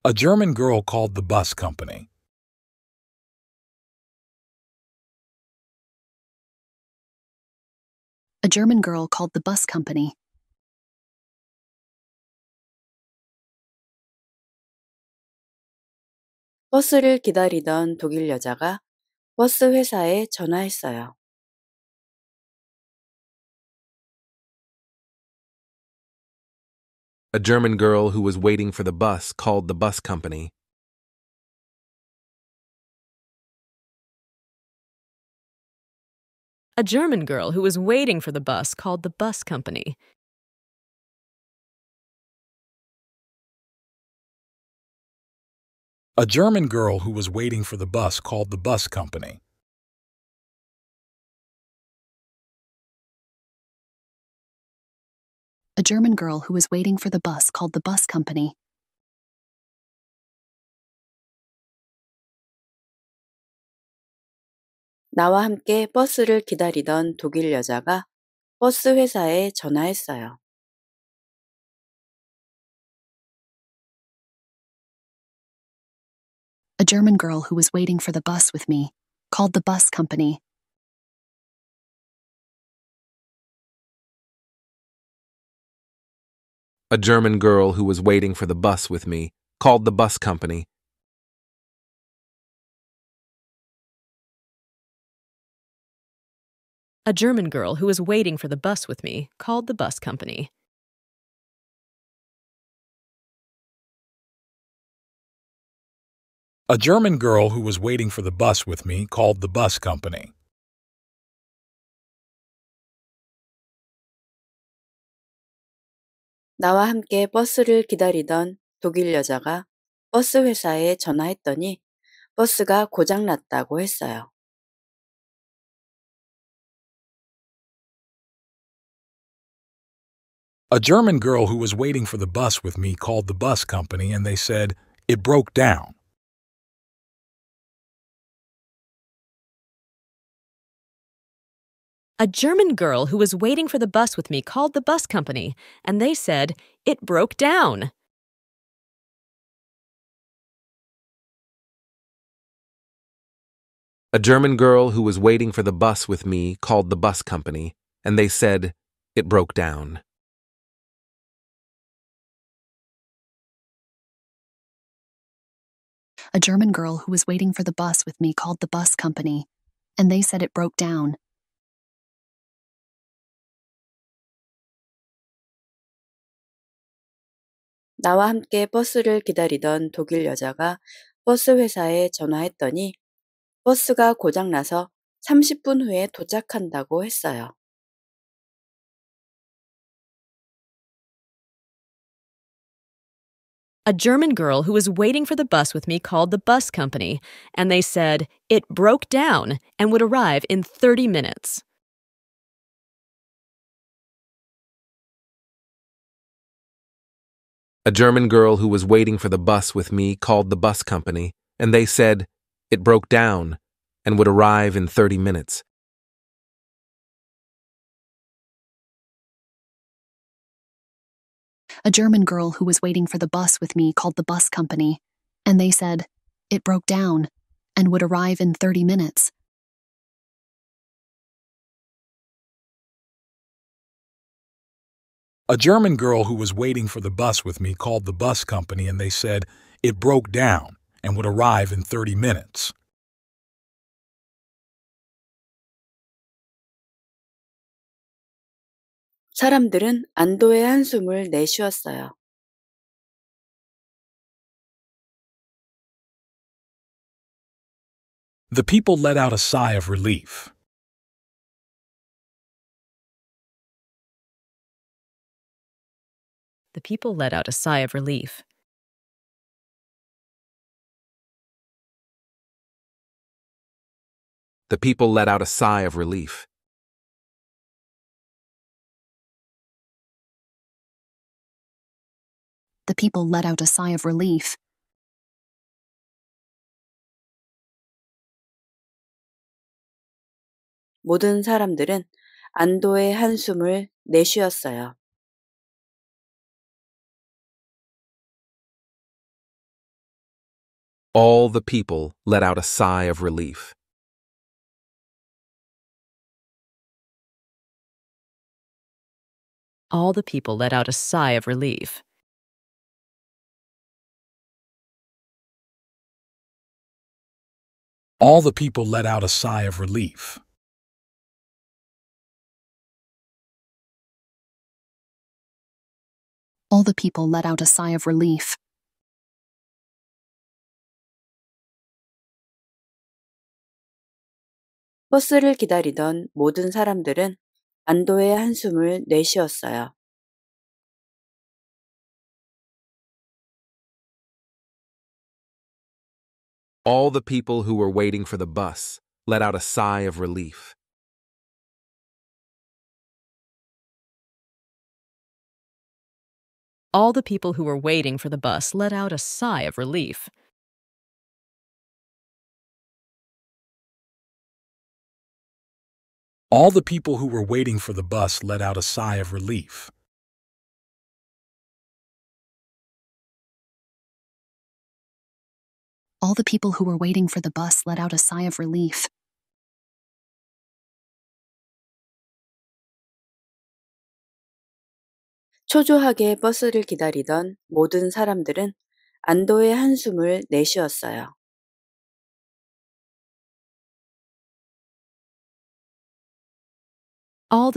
A: A German girl called the bus company. a German girl called the bus company. 기다리던 독일 여자가 버스 회사에 전화했어요. A German girl who was waiting for the bus called the bus company. A German girl who was waiting for the bus called the bus company. A German girl who was waiting for the bus called the bus company. A German girl who was waiting for the bus called the bus company. 나와 함께 버스를 기다리던 독일 여자가 버스 회사에 전화했어요. A German girl who was waiting for the bus with me called the bus company. A German girl who was waiting for the bus with me called the bus company. A German girl who was waiting for the bus with me called the bus company. A German girl who was waiting for the bus with me called the bus company.
C: 나와 함께 버스를 기다리던 독일 여자가 버스 회사에 전화했더니 버스가 고장났다고 했어요.
A: A German girl who was waiting for the bus with me called the bus company and they said, it broke down.
D: A German girl who was waiting for the bus with me called the bus company and they said, it broke down.
E: A German girl who was waiting for the bus with me called the bus company and they said, it broke down.
A: A German girl who was waiting for the bus with me called the bus company, and they said it broke down.
C: 나와 함께 버스를 기다리던 독일 여자가 버스 회사에 전화했더니 버스가 고장나서 30분 후에 도착한다고 했어요.
D: A German girl who was waiting for the bus with me called the bus company, and they said it broke down and would arrive in 30 minutes.
E: A German girl who was waiting for the bus with me called the bus company, and they said it broke down and would arrive in 30 minutes.
F: A German girl who was waiting for the bus with me called the bus company, and they said, it broke down and would arrive in 30 minutes.
A: A
E: German girl who was waiting for the bus with me called the bus company and they said it broke down and would arrive in 30 minutes.
A: 사람들은 안도의 한숨을 내쉬었어요. The people let out a sigh of relief. The people let out a sigh of relief. The people let out a sigh of relief. The people let out a sigh of relief. All the people let out a sigh of relief. All the people let out a sigh of relief. All the people let out a sigh of relief. All the people let out a sigh of relief. 버스를 기다리던 모든 사람들은 안도의 한숨을 내쉬었어요. All the people who were waiting for the bus let out a sigh of relief. All the people who were waiting for the bus let out a sigh of relief. All the people who were waiting for the bus let out a sigh of relief. All the people who were waiting for the bus let out a sigh of relief. All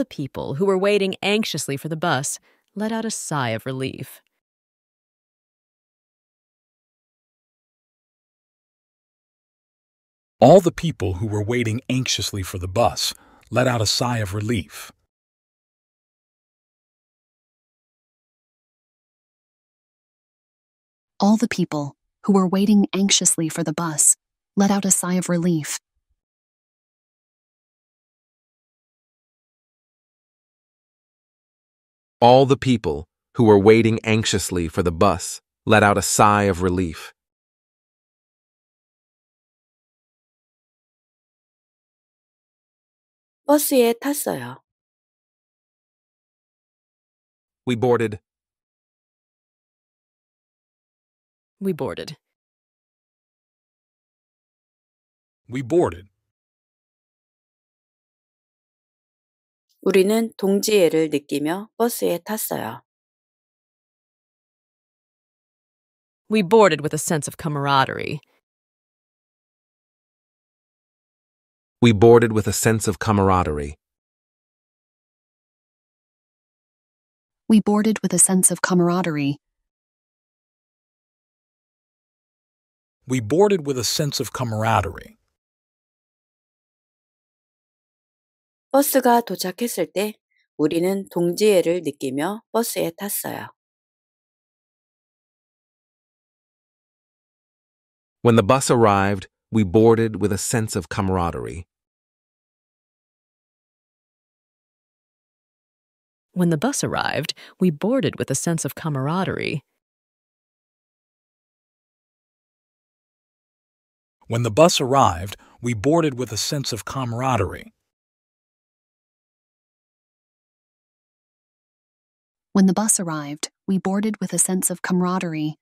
A: the people who were waiting anxiously for the bus let out a sigh of relief. All the people who were waiting anxiously for the bus let out a sigh of relief. All the people who were waiting anxiously for the bus let out a sigh of relief. All the people who were waiting anxiously for the bus let out a sigh of relief. 버스에 탔어요. We boarded. We boarded. We boarded. 우리는 동지애를 느끼며 버스에 탔어요. We boarded with a sense of camaraderie. We boarded with a sense of camaraderie. We boarded with a sense of camaraderie.
E: We boarded with a sense of camaraderie.
C: 버스가 도착했을 때 우리는 동지애를 느끼며 버스에
A: 탔어요. When the bus arrived, we boarded with a sense of camaraderie. When the bus arrived, we boarded with a sense of camaraderie. When the bus arrived, we boarded with a sense of camaraderie. When the bus
F: arrived, we boarded with a sense of camaraderie.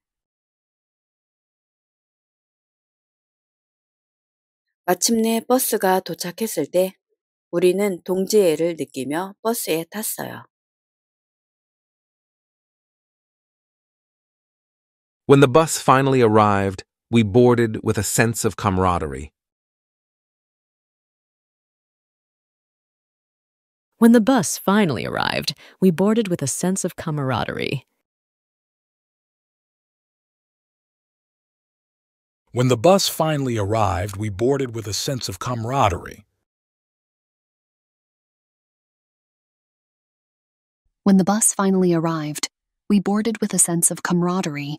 A: 마침내 버스가 도착했을 때 우리는 동지애를 느끼며 버스에 탔어요. When the bus finally arrived, we
E: boarded with a sense of camaraderie.
A: When the bus finally arrived, we boarded with a sense of camaraderie. When the bus finally arrived, we boarded with a sense of camaraderie.
F: When the bus finally arrived,
A: we boarded with a sense of camaraderie.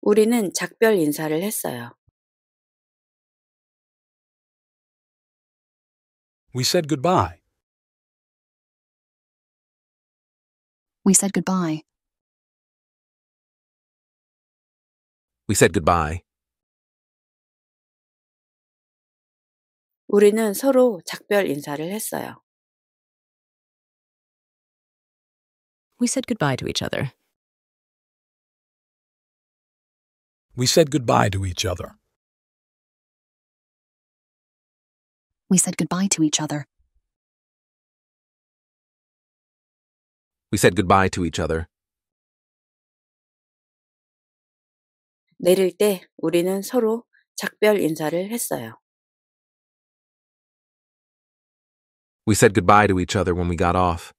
A: 우리는 작별 인사를 했어요. We said goodbye. We said goodbye. We said goodbye. 우리는 서로 작별 인사를 했어요. We said goodbye to each other. We said goodbye to each other. We said goodbye to each other. We said goodbye to each other. 내릴 때 우리는 서로 작별 인사를 했어요. We said goodbye to each other when we got off.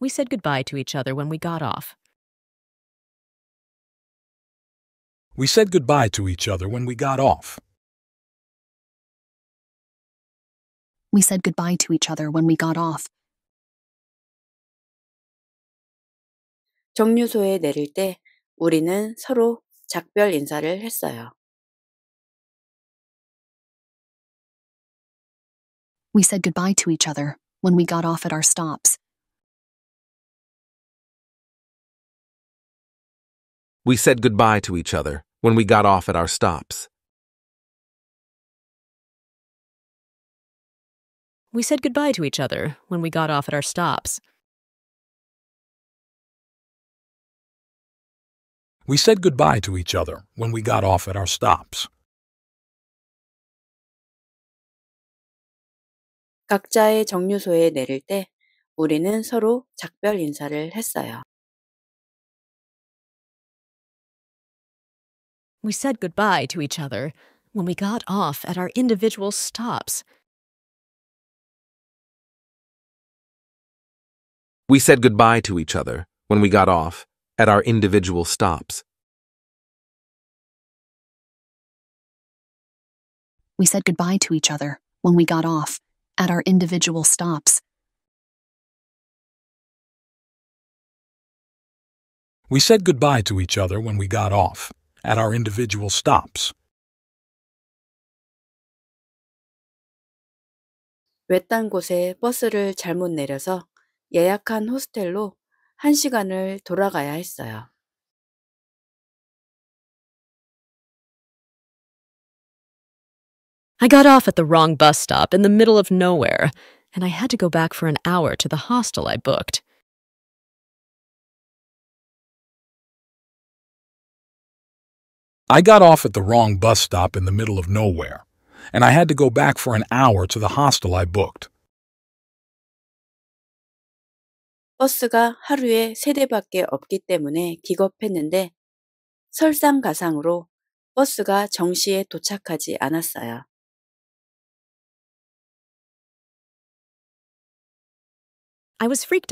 A: We said goodbye to each other when we got off. We said goodbye to each other when we got off. We said goodbye to each other when we got off. 정류소에 내릴 때 우리는 서로 작별 인사를 했어요. We said goodbye to each other when we got off at our stops. We said goodbye to each other when we got off at our stops. We said goodbye to each other when we got off at our stops. We said goodbye to each other when we got off at our stops. 각자의 정류소에 내릴 때 우리는 서로 작별 인사를 했어요. We said goodbye to each other when we got off at our individual stops. We said goodbye to each other when we got off at our individual stops.
F: We said goodbye to each other
A: when we got off, at our individual stops. We said goodbye to each other when we got off, at our individual stops.
C: 한 시간을 돌아가야 했어요.
D: I got off at the wrong bus stop in the middle of nowhere, and I had to go back for an hour to the hostel I booked.
E: I got off at the wrong bus stop in the middle of nowhere, and I had to go back for an hour to the hostel I booked.
C: I was freaked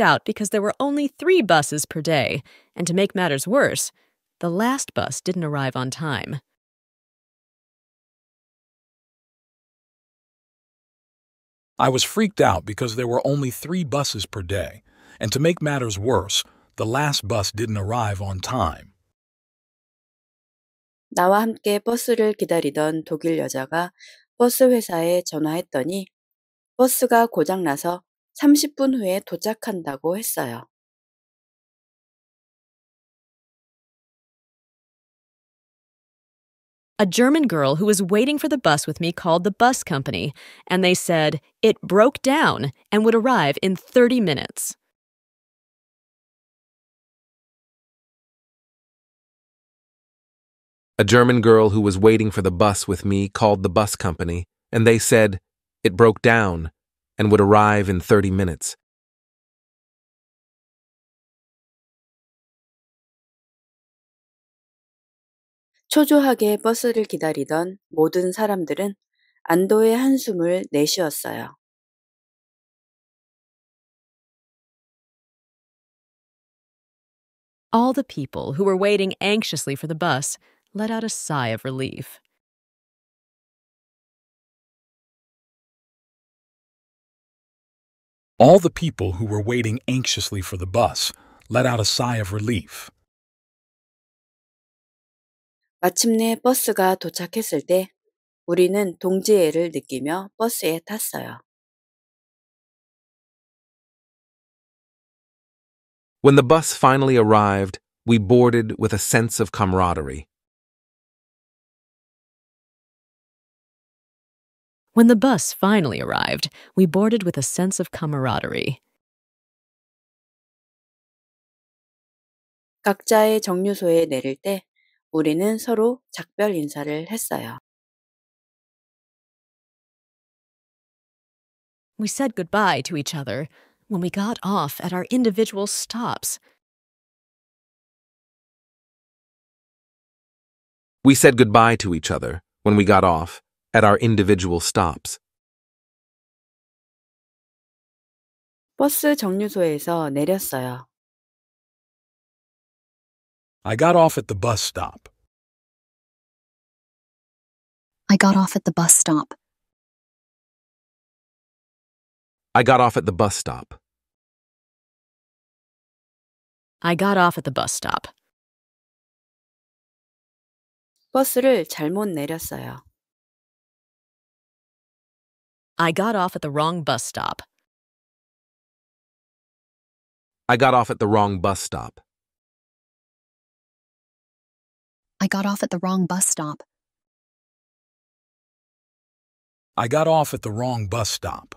D: out because there were only three buses per day, and to make matters worse, the last bus didn't arrive on time.
E: I was freaked out because there were only three buses per day, and to make matters worse, the last bus didn't arrive on time.
C: 나와 함께 버스를 기다리던 독일 여자가 버스 회사에 전화했더니 버스가 고장나서 30분 후에 도착한다고 했어요.
D: A German girl who was waiting for the bus with me called the bus company, and they said it broke down and would arrive in 30 minutes.
E: A German girl who was waiting for the bus with me called the bus company, and they said it broke down and would arrive in 30 minutes.
A: 초조하게 버스를 기다리던 모든 사람들은 안도의 한숨을 내쉬었어요. All the people who were waiting anxiously for the bus let out a sigh of relief. All the people who were waiting anxiously for the
E: bus let out a sigh of relief.
C: 마침내 버스가 도착했을 때 우리는 동지애를 느끼며 버스에
A: 탔어요. When the bus finally arrived, we boarded with a sense of camaraderie. When the bus
D: finally arrived, we boarded with a sense of camaraderie.
C: 각자의 정류소에 내릴 때 우리는
A: 서로 작별 인사를 했어요. We said goodbye to each other when we got off at our individual stops.
E: We said goodbye to each other when we got off at our individual stops.
C: 버스 정류소에서 내렸어요.
A: I got off at the bus stop. I got off at the bus stop. I got off at the bus stop. I got off at the bus stop. 버스를 잘못 내렸어요. I got off at the wrong bus stop. I got off at the wrong bus stop. I got off at the wrong bus stop. I got off at the wrong bus stop.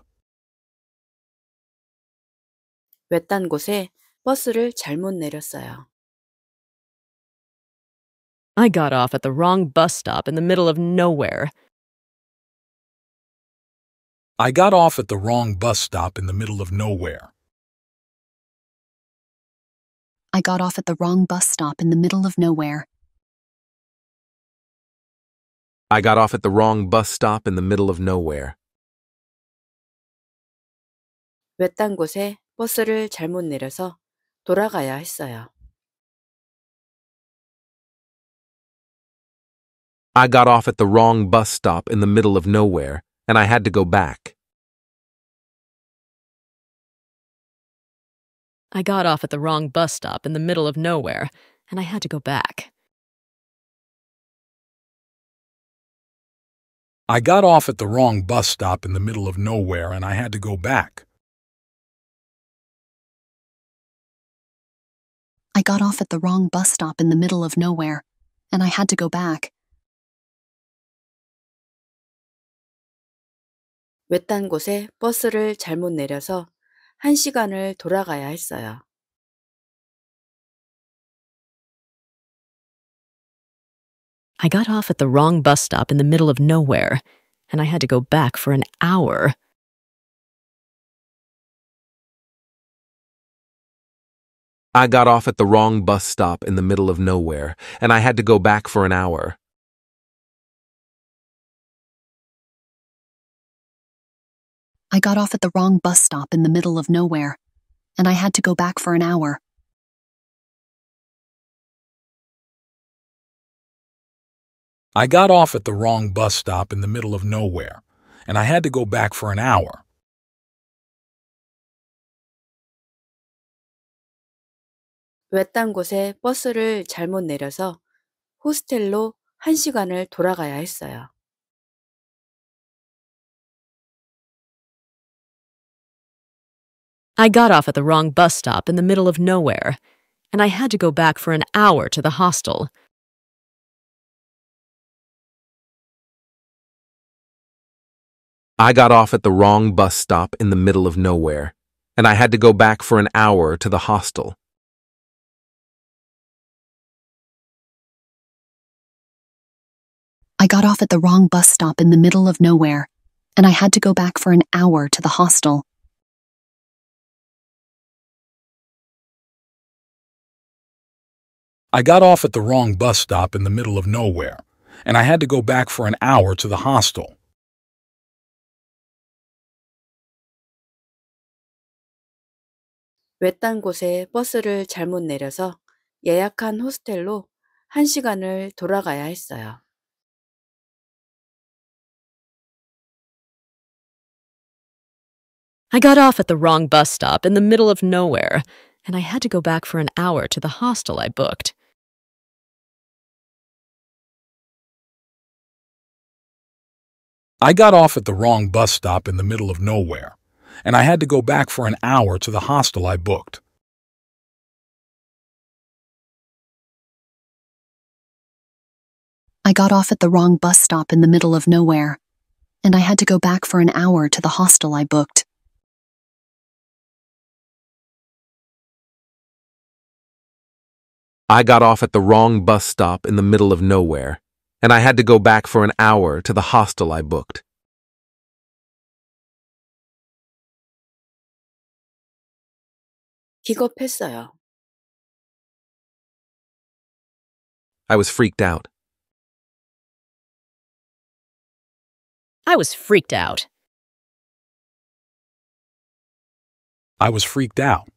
A: 외딴 곳에 버스를 잘못 내렸어요. I got off at the wrong bus stop in the middle of nowhere. I got off at the wrong bus stop in the middle of nowhere.
F: I got off at the wrong bus stop in the middle of nowhere.
E: I got off at the wrong bus stop in the middle of nowhere.
A: 외딴 곳에 버스를 잘못 내려서 돌아가야 했어요. I got off at the wrong bus stop in the middle of nowhere and I had to go back. I got off at the wrong bus stop in the middle of nowhere, and I had to go back. I got off at the wrong bus stop in the middle of nowhere, and I had to go back.
F: I got off at the wrong bus stop in the middle of nowhere, and I had to go
A: back. 외딴 곳에 버스를 잘못 내려서 돌아가야 했어요. I got off at the wrong bus stop in the middle of nowhere, and I had to go back for an hour. I got off at the wrong bus stop in the middle of nowhere, and I had to go back for an hour. I got off at the wrong bus stop in the middle of nowhere, and I had to go back for an hour. I got off at the wrong bus stop in the middle of nowhere, and I had to go back for an hour.
C: 외딴 곳에 버스를 잘못 내려서 호스텔로 1시간을 돌아가야 했어요.
D: I got off at the wrong bus stop in the middle of nowhere, and I had to go back for an hour to the hostel.
A: I got off at the wrong bus stop in the middle of nowhere, and I had to go back for an hour to the hostel. I got off at the wrong bus stop in the middle of nowhere, and I had to go back for an hour to the hostel. I got off at the wrong bus stop in the middle of nowhere, and I had to go back for an hour to the hostel.
D: I got off at the wrong bus stop in the middle of nowhere, and I had to go back for an hour to the hostel I booked.
E: I got off at the wrong bus stop in the middle of nowhere, and I had to go back for an hour to the hostel I booked.
F: I got off at the wrong bus stop in the middle of nowhere, and I had to go back for an hour to the hostel I booked.
E: I got off at the wrong bus stop in the middle of nowhere and I had to go back for an hour to the hostel I booked.
A: I was freaked out. I was freaked out. I was freaked out.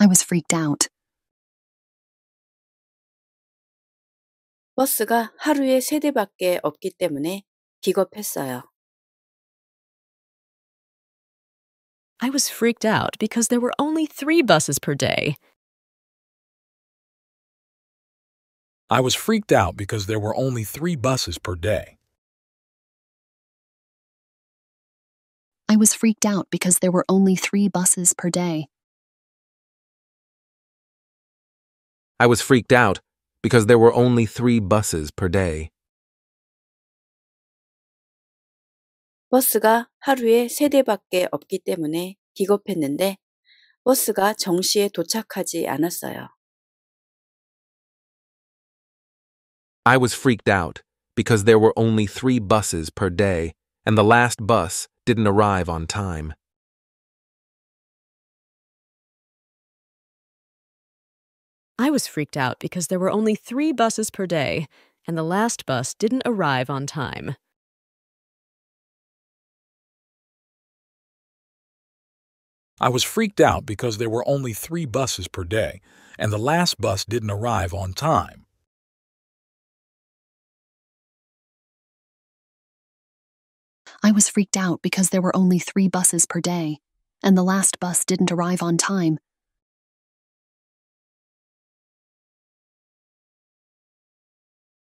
A: I was freaked out. 버스가 하루에 세 대밖에 없기 때문에 기겁했어요. I was
D: freaked out because there were only three buses per day.
E: I was freaked out because there were only three buses per day.
F: I was freaked out because there were only
A: three buses per day. I was freaked
E: out because there were only three buses per day.
C: 하루에 세 대밖에 없기 때문에 기겁했는데 버스가 정시에 도착하지 않았어요.
E: I was freaked out because there were only three buses per day and the last bus didn't arrive on time.
D: I was freaked out because there were only three buses per day, and the last bus didn't arrive on time.
E: I was freaked out because there were only three buses per day, and the last bus didn't arrive on time.
F: I was freaked out because there were only three buses per day, and the last bus didn't arrive on time.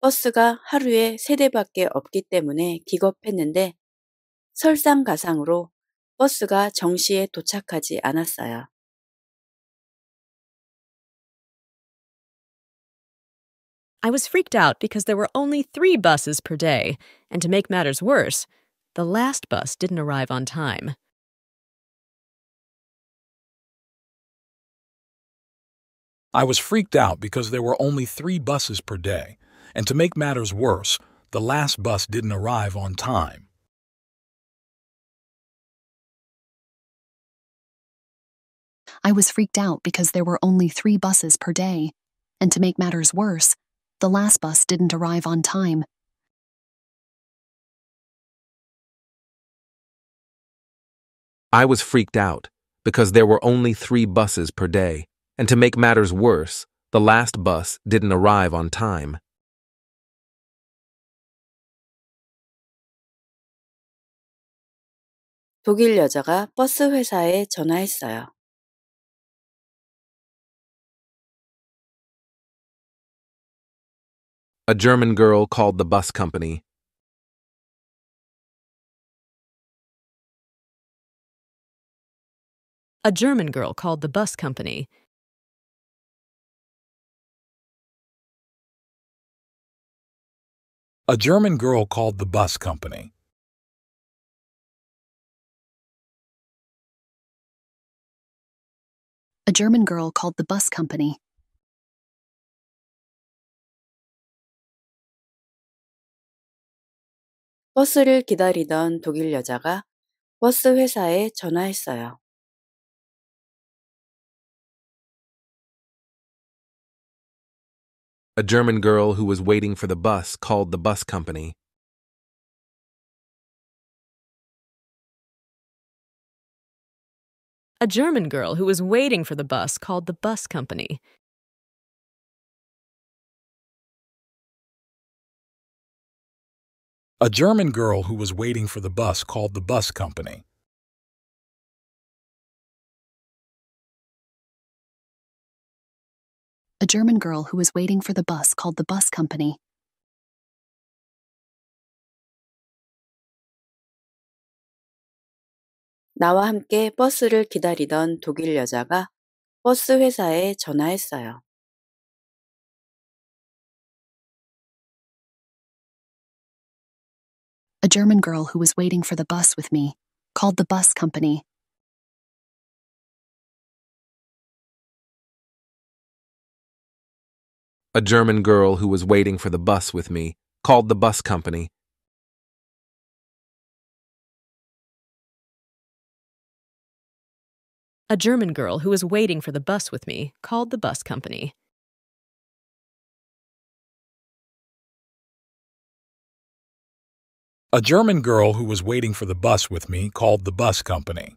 C: 버스가 하루에 세 대밖에 없기 때문에 기겁했는데 설상가상으로 버스가 정시에
A: 도착하지 않았어요.
D: I was freaked out because there were only three buses per day, and to make matters worse, the last bus didn't arrive on time.
E: I was freaked out because there were only three buses per day, and to make matters worse, the last bus didn't arrive on time.
F: I was freaked out because there were only three buses per day, and to make matters worse, the last bus didn't arrive on time.
E: I was freaked out because there were only three buses per day, and to make matters worse, the last bus didn't arrive on time.
A: 독일 여자가 버스 회사에 전화했어요. A German girl called the bus company. A German girl called the bus company. A German girl called the bus company. a German girl called the bus company. A German girl who was waiting for the bus called the bus company. A German girl who was waiting for the bus called the bus company. A German girl who was waiting for the bus called the bus company. A German girl who was waiting for the bus called the bus company. 나와 함께 버스를 기다리던 독일 여자가 버스 회사에 전화했어요. A German girl who was waiting for the bus with me called the bus company. A German girl who was waiting for the bus with me called the bus company. A German girl who was waiting for the bus with me called the bus company. A German girl who was waiting for the bus with me called the bus company.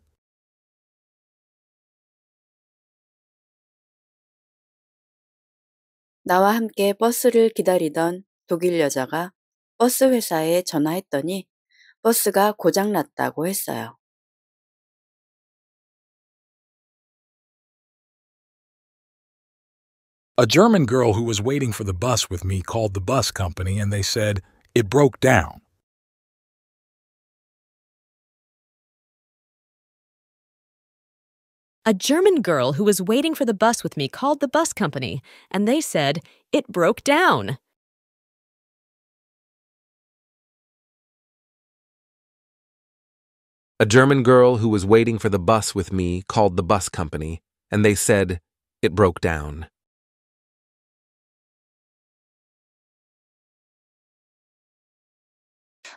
C: 나와 함께 버스를 기다리던 독일 여자가 버스 회사에 전화했더니 버스가 고장났다고 했어요.
A: A German girl who was waiting for the bus with me called the bus company and they said, it broke down.
D: A German girl who was waiting for the bus with me called the bus company and they said, it broke down.
E: A German girl who was waiting for the bus with me called the bus company and they said, it broke down.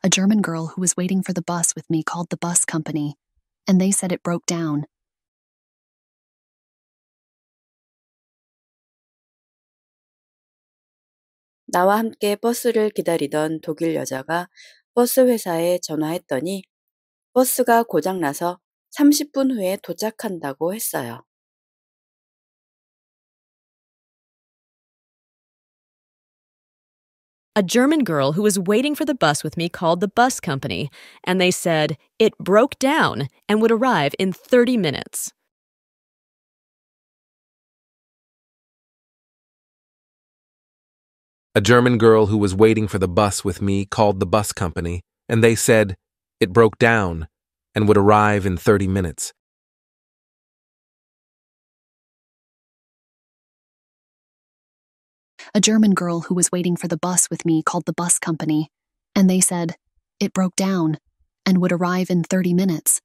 A: A German girl who was waiting for the bus with me called the bus company, and they said it broke down.
C: 나와 함께 버스를 기다리던 독일 여자가 버스 회사에 전화했더니 버스가 고장나서 30분 후에
A: 도착한다고 했어요.
D: A German girl who was waiting for the bus with me called the bus company, and they said it broke down and would arrive in 30 minutes.
E: A German girl who was waiting for the bus with me called the bus company, and they said it broke down and would arrive in 30 minutes.
F: A German girl who was waiting for the bus with me called the bus company, and they said, it broke down and would arrive in 30 minutes.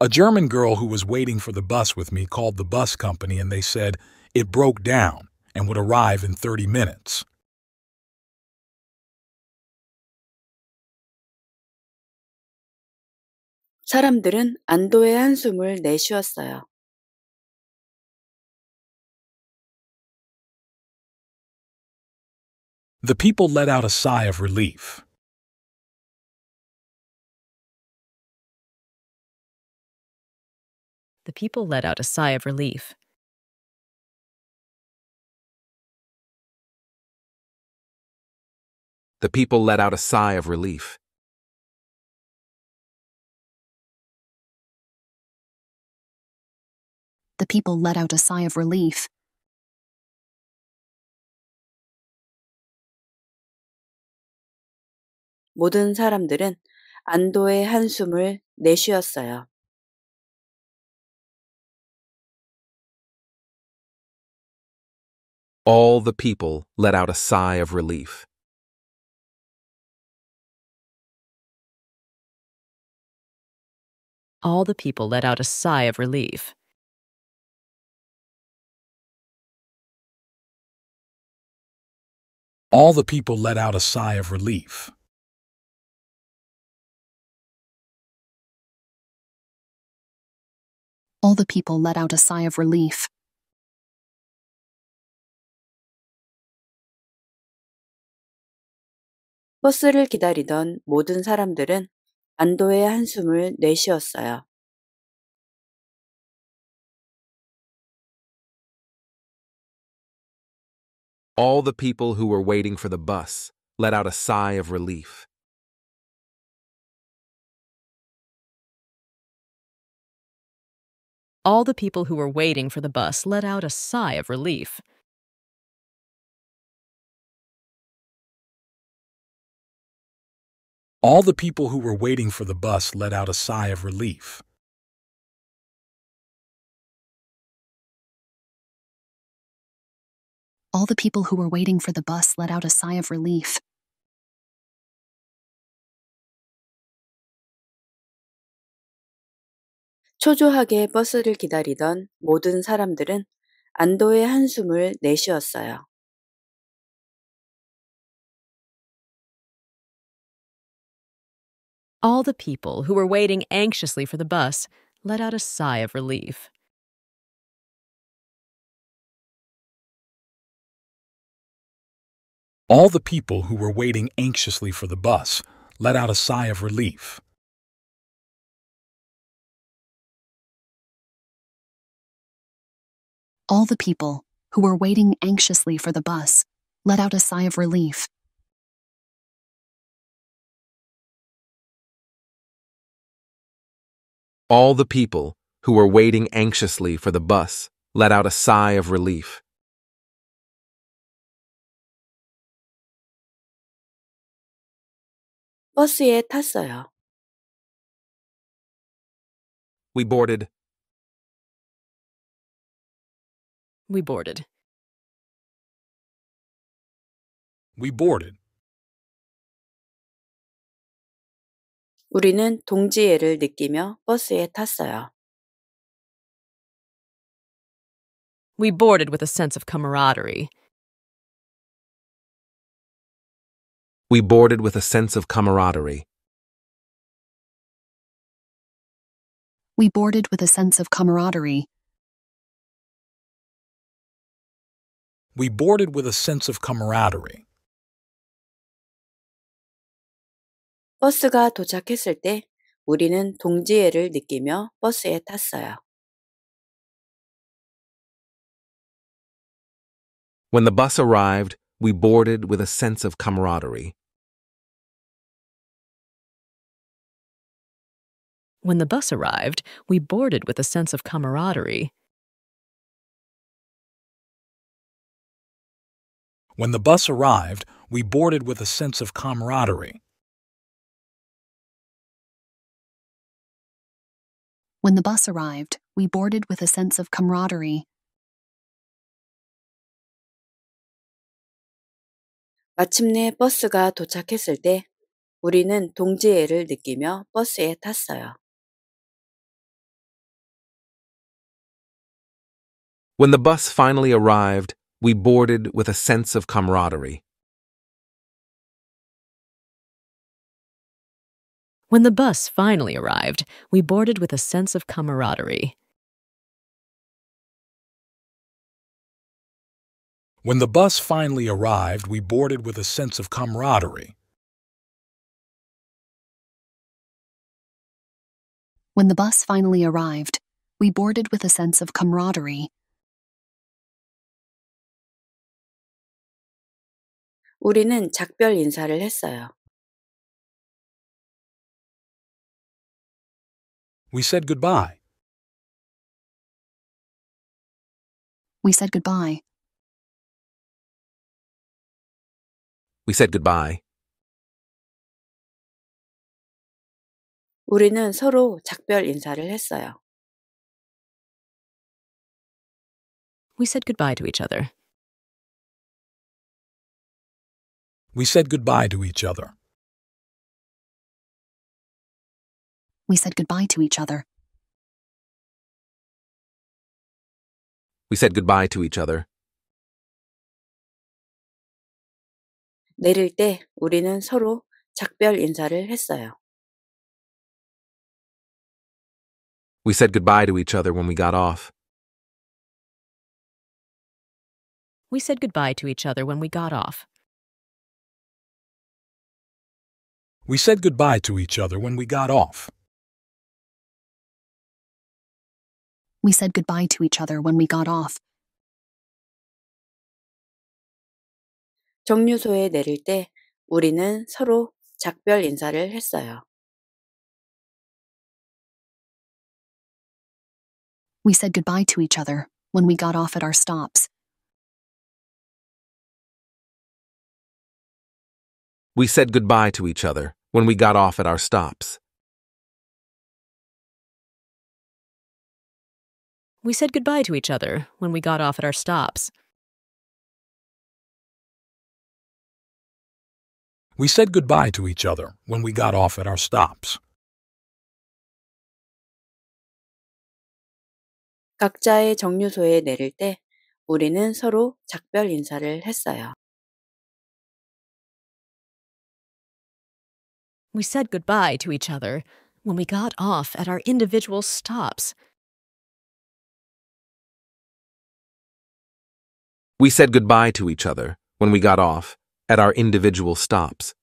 E: A German girl who was waiting for the bus with me called the bus company and they said it broke down and would arrive in 30 minutes.
A: 사람들은 안도의 한숨을 내쉬었어요. The people let out a sigh of relief. The people let out a sigh of relief. The people let out a sigh of relief. The people let out a sigh of relief. All the people let out a sigh of relief. All the people let out a sigh of relief. All the people let out a sigh of relief. All the people let out a sigh of relief. 기다리던 모든 사람들은 안도의 한숨을 내쉬었어요. All the people who were waiting for the bus let out a sigh of relief. All the people who were waiting for the bus let out a sigh of relief. All the people who were waiting for the bus let out a sigh of relief. All the people who were waiting for the bus let out a sigh of relief. All the people who were waiting anxiously for the bus let out a sigh of relief. All the people who were waiting anxiously for the bus let out a sigh of relief. All the people who were waiting anxiously for the bus let out a sigh of relief. All the people who were waiting anxiously for the bus let out a sigh of relief. 버스에 탔어요. We boarded. We boarded. We boarded. 우리는 동지애를 느끼며 버스에 탔어요. We boarded with a sense of camaraderie. We boarded with a sense of camaraderie. We boarded with a sense of camaraderie. We boarded with
E: a sense of camaraderie.
C: 버스가 도착했을 때 우리는 동지애를 느끼며 버스에 탔어요.
A: When the bus
E: arrived, we boarded with a sense of camaraderie.
A: When the bus arrived, we boarded with a sense of camaraderie. When the bus arrived, we boarded with a sense of camaraderie.
F: When the bus arrived, we boarded with a sense of camaraderie.
A: 마침내 버스가 도착했을 때 우리는 동지애를 느끼며 버스에 탔어요. When the bus finally arrived, we boarded with a
E: sense of camaraderie.
A: When the bus finally arrived, we boarded with a sense of camaraderie. When the bus finally arrived, we boarded with a sense of camaraderie.
F: When the bus finally arrived, we
A: boarded with a sense of camaraderie. 우리는 작별 인사를 했어요. We said goodbye. We said goodbye. We said goodbye. 우리는 서로 작별 인사를 했어요. We said goodbye to each other. We said goodbye to each other. We said goodbye to each other. We said goodbye to each other. 내릴 때 우리는 서로 작별 인사를 했어요. We said goodbye to each other when we got off. We said goodbye to each other when we got off. We said goodbye to each other when we got off.
F: We said goodbye to each other when we got off.
C: 정류소에 내릴 때 우리는 서로 작별 인사를
A: 했어요.
F: We said goodbye to each other when we got off at our stops.
A: We said goodbye to each other when we got off at our stops. We said goodbye to each other when we got off at our stops. We said goodbye to each other when we got off at our stops. 각자의 정류소에 내릴 때 우리는 서로 작별 인사를 했어요. We said goodbye to each other when we got off at our individual stops. We said goodbye to each other when we got off at our individual stops.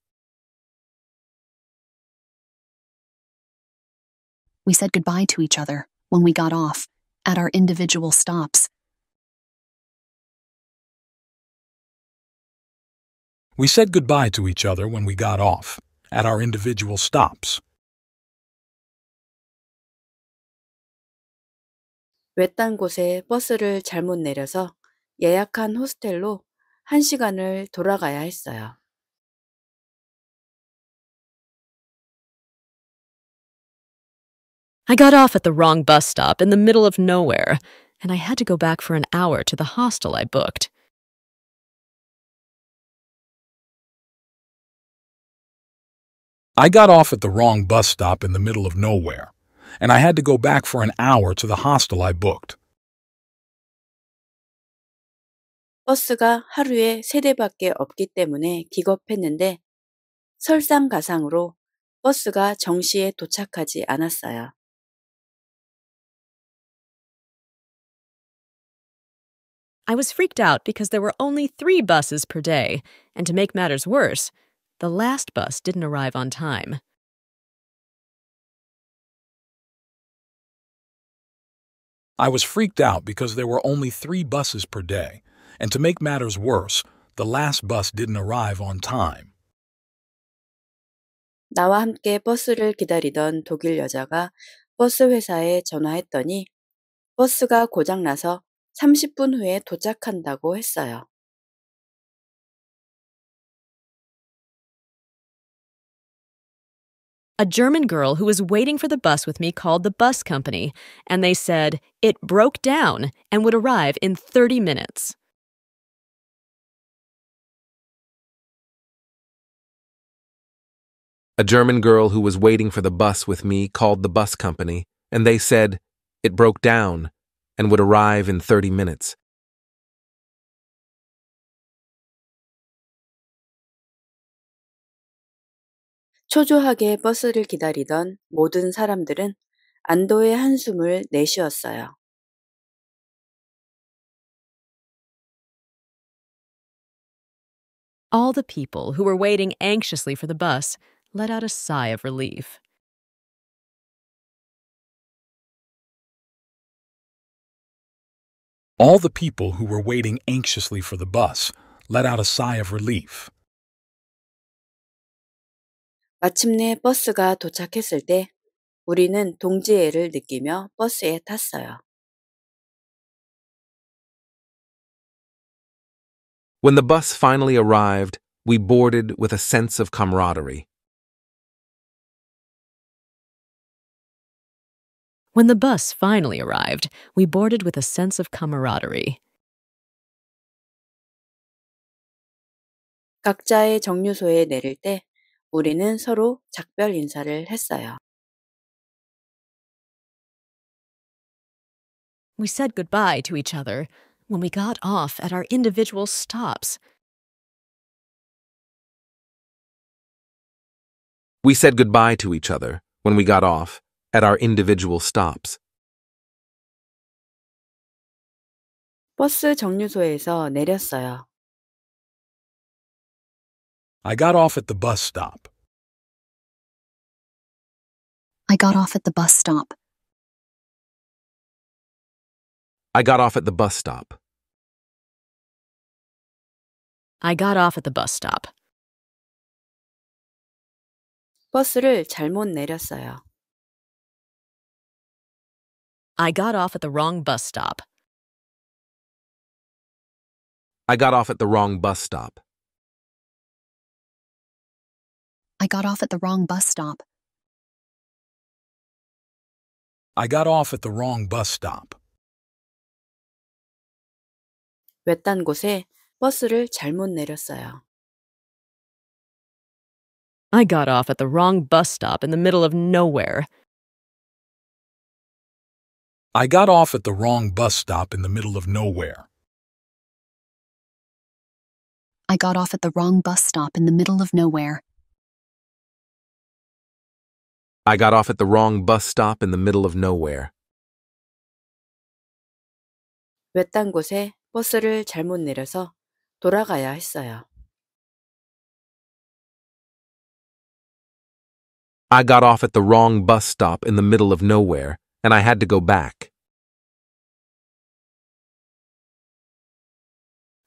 A: We said goodbye to each other when we got off at our individual stops. We said goodbye to each other when we got off at our individual stops.
C: I got
D: off at the wrong bus stop in the middle of nowhere, and I had to go back for an hour to the hostel I booked.
A: I got off
E: at the wrong bus stop in the middle of nowhere, and I had to go back for an hour to the hostel I booked.
C: 버스가 하루에 세 대밖에 없기 때문에 기겁했는데 설상가상으로 버스가 정시에 도착하지 않았어요.
D: I was freaked out because there were only three buses per day, and to make matters worse, the last bus didn't arrive on time.
E: I was freaked out because there were only three buses per day, and to make matters worse, the last bus didn't arrive on time.
C: 나와 함께 버스를 기다리던 독일 여자가 버스 회사에 전화했더니 버스가 고장나서 30분 후에 도착한다고 했어요.
D: A German girl who was waiting for the bus with me called the bus company, and they said it broke down and would arrive in 30 minutes.
A: A German girl
E: who was waiting for the bus with me called the bus company, and they said it broke down and would arrive in 30 minutes.
A: 초조하게 버스를 기다리던 모든 사람들은 안도의 한숨을 내쉬었어요. All the people who were waiting anxiously for the bus let out a sigh of relief. All the people who were waiting anxiously for the bus let
E: out a sigh of relief.
C: 마침내 버스가 도착했을 때 우리는 동지애를 느끼며 버스에 탔어요.
A: When the bus
E: finally arrived, we boarded with a sense of camaraderie.
A: When the bus finally arrived,
D: we boarded with a sense of camaraderie.
C: 각자의 정류소에 내릴 때 우리는 서로 작별
A: 인사를 했어요. We said goodbye to each other when we got off at our individual stops. We said goodbye to each other when we got off at our individual stops.
C: 버스 정류소에서 내렸어요.
A: I got off at the bus stop. I got off at the bus stop. I got off at the bus stop. I got off at the bus stop. 버스를 잘못 내렸어요. I got off at the wrong bus stop. I got off at the wrong bus stop. I got off at the wrong bus stop. I got off at the wrong bus stop. 외딴 곳에 버스를 잘못 내렸어요. I got off at the wrong bus stop in the middle of nowhere. I got off at the wrong bus stop in the middle of nowhere.
F: I got off at the wrong bus stop in the middle of nowhere.
E: I got off at the wrong bus stop in the middle of nowhere.
C: 외딴 곳에 버스를 잘못 내려서 돌아가야
A: 했어요. I got off at the wrong bus stop in the middle of nowhere, and I had to go back.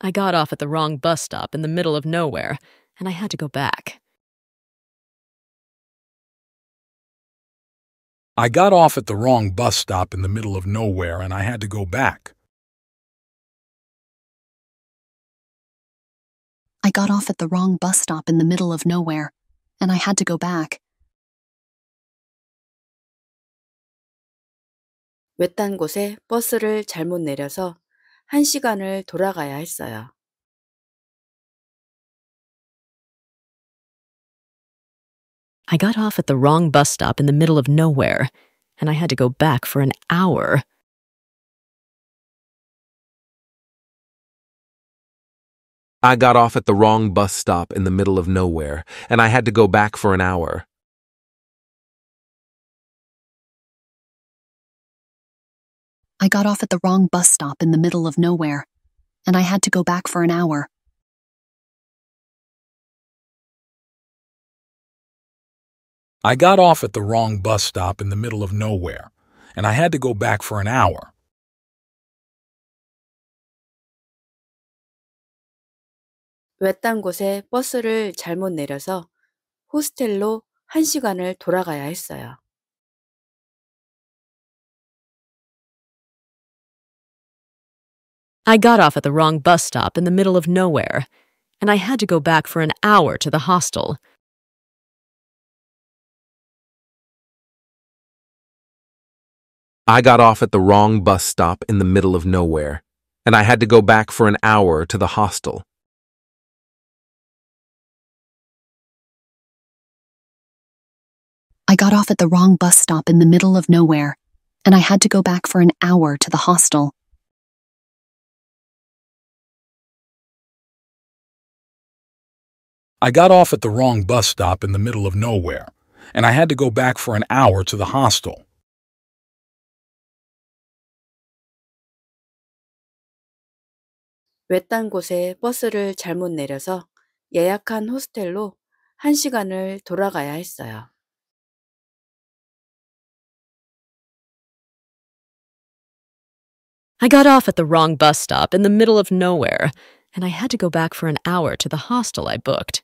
A: I got off at the wrong bus stop in the middle of nowhere, and I had to go back. I got off at the wrong bus stop in the middle of nowhere and I had to go back. I got off at the wrong bus stop in the middle of nowhere and I had to go back. 외딴 곳에 버스를 잘못 내려서 한 시간을 돌아가야 했어요. I got off at the wrong bus stop in the middle of nowhere, and I had to go back for an hour. I got off at the wrong bus stop in the middle of nowhere, and I had to go back for an hour. I got off at the wrong bus stop in the middle of nowhere, and I had to go back for an hour. I got off at the wrong bus stop in the middle of nowhere, and I had to go back for an hour. I got off at the wrong bus stop in the middle of nowhere, and I had to go back for an hour to the hostel.
E: I got off at the wrong bus stop in the middle of nowhere, and I had to go back for an hour to the hostel.
A: I got off at the wrong bus stop in the middle of nowhere, and I had to go back for an hour to the hostel. I got off at the wrong bus stop in the middle of nowhere, and I had to go back for an hour to the hostel.
C: 외딴
D: I got off at the wrong bus stop in the middle of nowhere, and I had to go back for an hour to the hostel I booked.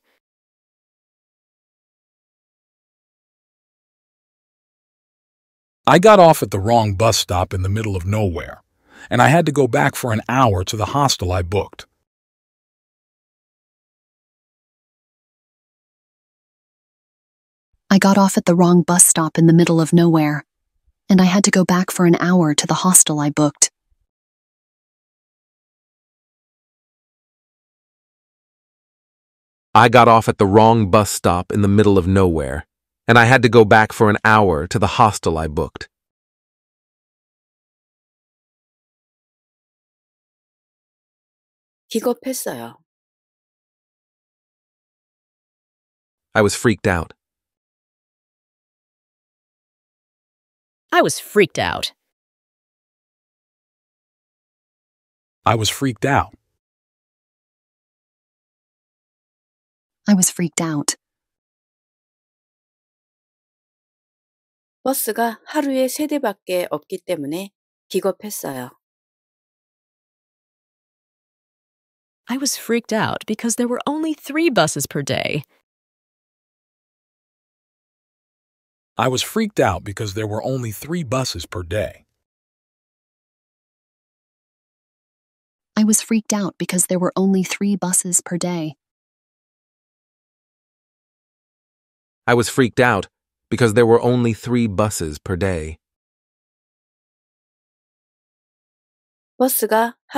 A: I got off at the wrong bus stop in the middle of nowhere, and I had to go back for an hour to the hostel I booked.
F: I got off at the wrong bus stop in the middle of nowhere, and I had to go back for an hour to the hostel I booked.
E: I got off at the wrong bus stop in the middle of nowhere, and I had to go back for an hour to the hostel I booked.
A: 기겁했어요. I was freaked out. I was freaked out. I was freaked out. I was freaked out. 버스가 하루에 세 대밖에 없기 때문에 기겁했어요. I was freaked out because there were only three buses per day.
E: I was freaked out because there were only three buses per day.
F: I was freaked out because there were only three buses per
A: day. I was freaked out
E: because there were only three buses per day.
C: I was freaked out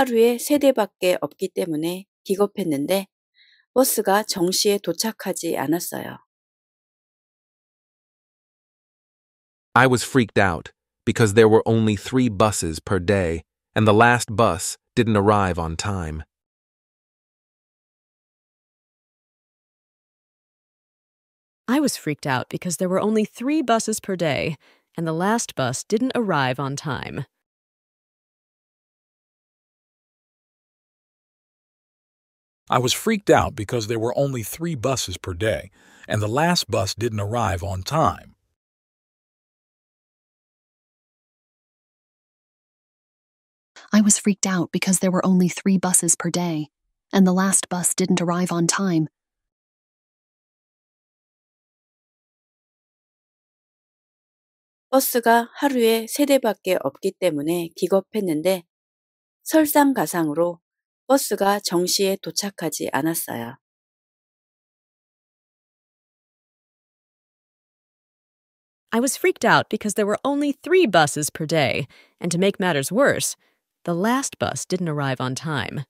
E: because there were only three buses per day and the last bus didn't arrive on time.
D: I was freaked out because there were only three buses per day and the last bus didn't arrive on time.
A: I was freaked out because there were only three buses per day, and the last bus didn't arrive on time.
F: I was freaked out because there were only three buses per day, and the last bus didn't arrive on time.
C: 버스가 하루에 세 대밖에 없기 때문에 기겁했는데 설상가상으로 버스가 정시에 도착하지 않았어요.
D: I was freaked out because there were only three buses per day, and to make matters worse, the last bus didn't arrive on time.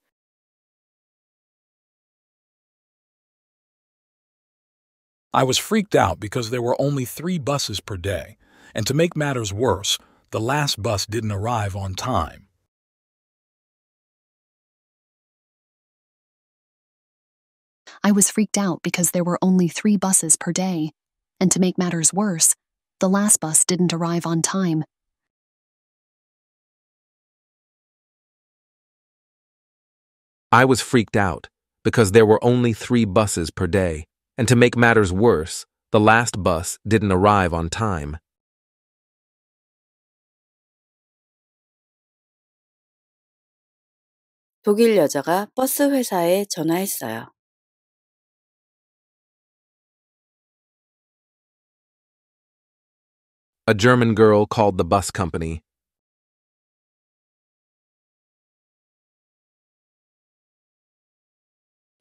E: I was freaked out because there were only three buses per day, and to make matters worse, the last bus didn't arrive on time.
F: I was freaked out because there were only three buses per day, and to make matters worse, the last bus didn't arrive on time.
E: I was freaked out because there were only three buses per day, and to make matters worse, the last bus didn't arrive on time.
A: 독일 여자가 버스 회사에 전화했어요. A German girl called the bus company.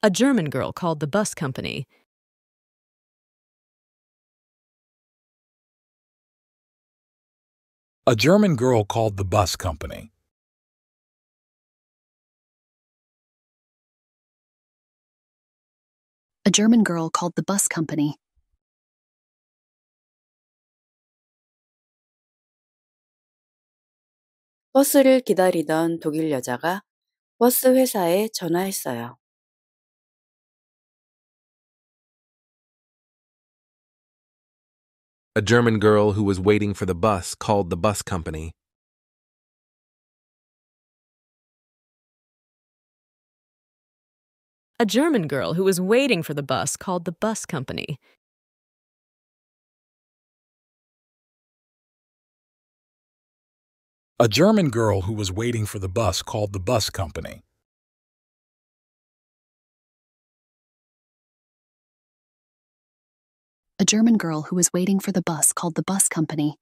A: A German girl called the bus company. A German girl called the bus company. A German girl called the bus company. 버스를 기다리던 독일 여자가 버스 회사에 전화했어요. A German girl who was waiting for the bus called the bus company. A German girl who was waiting for the bus called the bus company. A German girl who was waiting for the bus called the bus company. A German girl who was waiting for the bus called the bus company.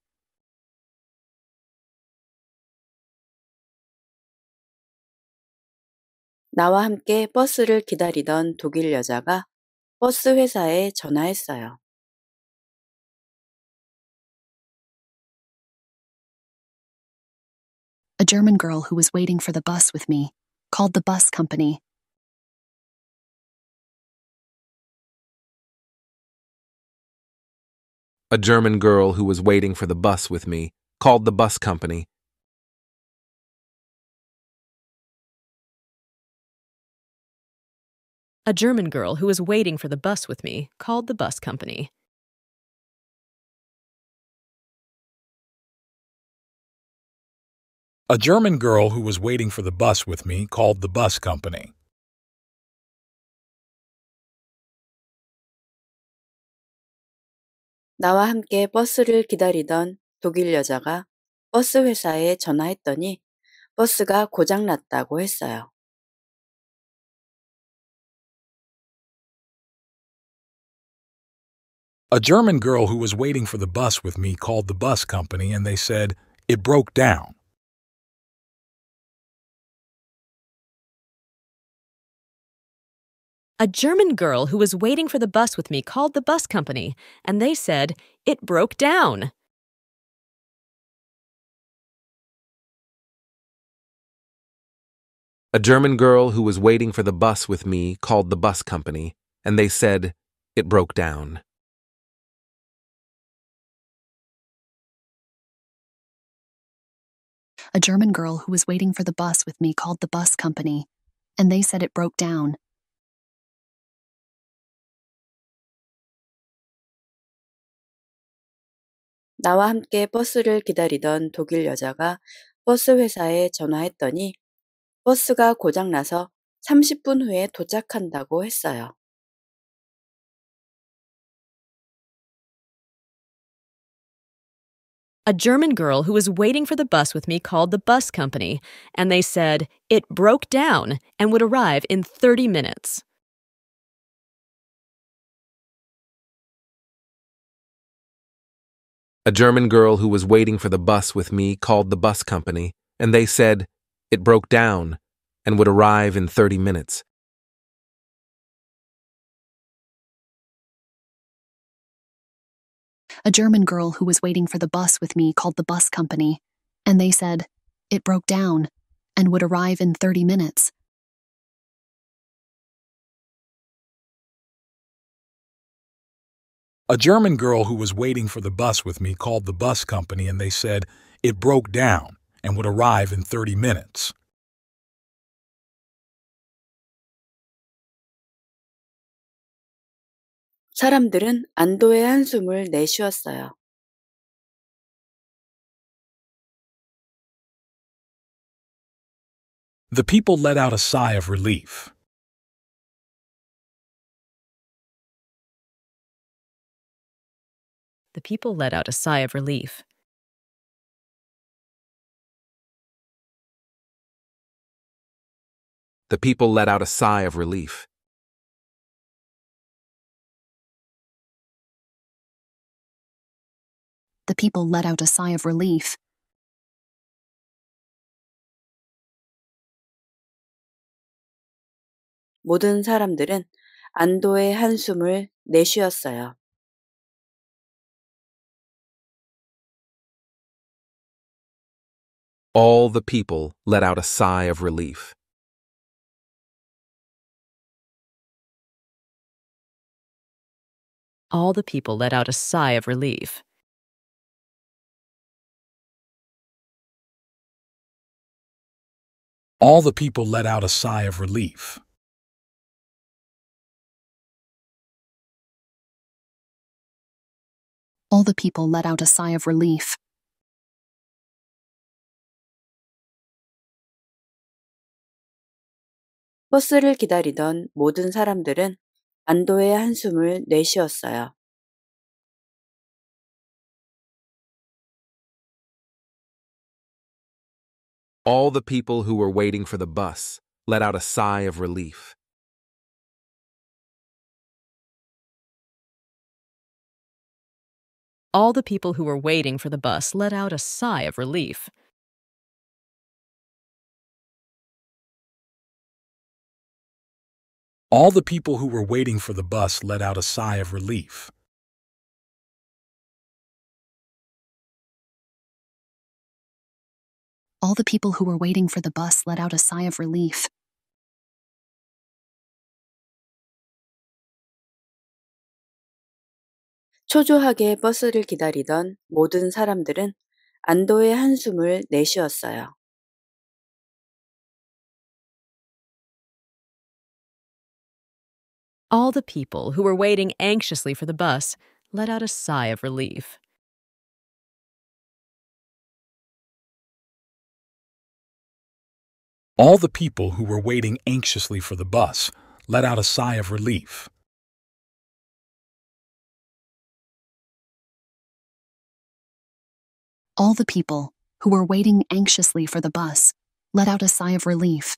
A: 나와 함께 버스를 기다리던 독일 여자가 버스 회사에 전화했어요. a German girl who was waiting for the bus with me, called the bus company. A German girl who was waiting for the bus with me, called the bus company. A German girl who was waiting for the bus with me called the bus company. A German girl who was waiting for the bus with me called the bus company. 나와 함께
C: 버스를 기다리던 독일 여자가 버스 회사에 전화했더니 버스가 했어요.
A: A German girl who was waiting for the bus with me called the bus company and they said, It broke down. A
D: German girl who was waiting for the bus with me called the bus company, and they said it broke down.
E: A German girl who was waiting for the bus with me called the bus company, and they said it broke down.
A: A German girl who was waiting for the bus with me called the bus company, and they said it broke down.
C: 나와 함께 버스를 기다리던 독일 여자가 버스 회사에 전화했더니 버스가 고장나서 30분 후에 도착한다고 했어요.
D: A German girl who was waiting for the bus with me called the bus company, and they said it broke down and would arrive in 30 minutes.
E: A German girl who was waiting for the bus with me called the bus company, and they said it broke down and would arrive in 30 minutes.
A: A German girl
F: who was waiting for the bus with me called the bus company, and they said it broke down and would arrive in 30 minutes.
E: A German girl who was waiting for the bus with me called the bus company and they said it broke down and would arrive in 30
A: minutes. The people let out a sigh of relief. The people let out a sigh of relief. The people let out a sigh of relief. The people let out a sigh of relief. 모든 사람들은 안도의 한숨을 내쉬었어요. All the people let out a sigh of relief. All the people let out a sigh of relief. All the people let out a sigh of relief. All the people let out a sigh of relief. 버스를 기다리던 모든 사람들은 안도의 한숨을 내쉬었어요. All the people who were waiting for the bus let out a sigh of relief. All the people who were waiting for the bus let out a sigh of relief. All the people who were waiting for the bus let out a sigh of relief. All the people who were waiting for the bus let out a sigh of relief. 초조하게 버스를 기다리던 모든 사람들은 안도의 한숨을 내쉬었어요. All the people who were waiting anxiously for the bus let out a sigh of relief. All the people who were waiting anxiously for the bus let out a sigh of relief. All the people who were waiting anxiously for the bus let out a sigh of relief.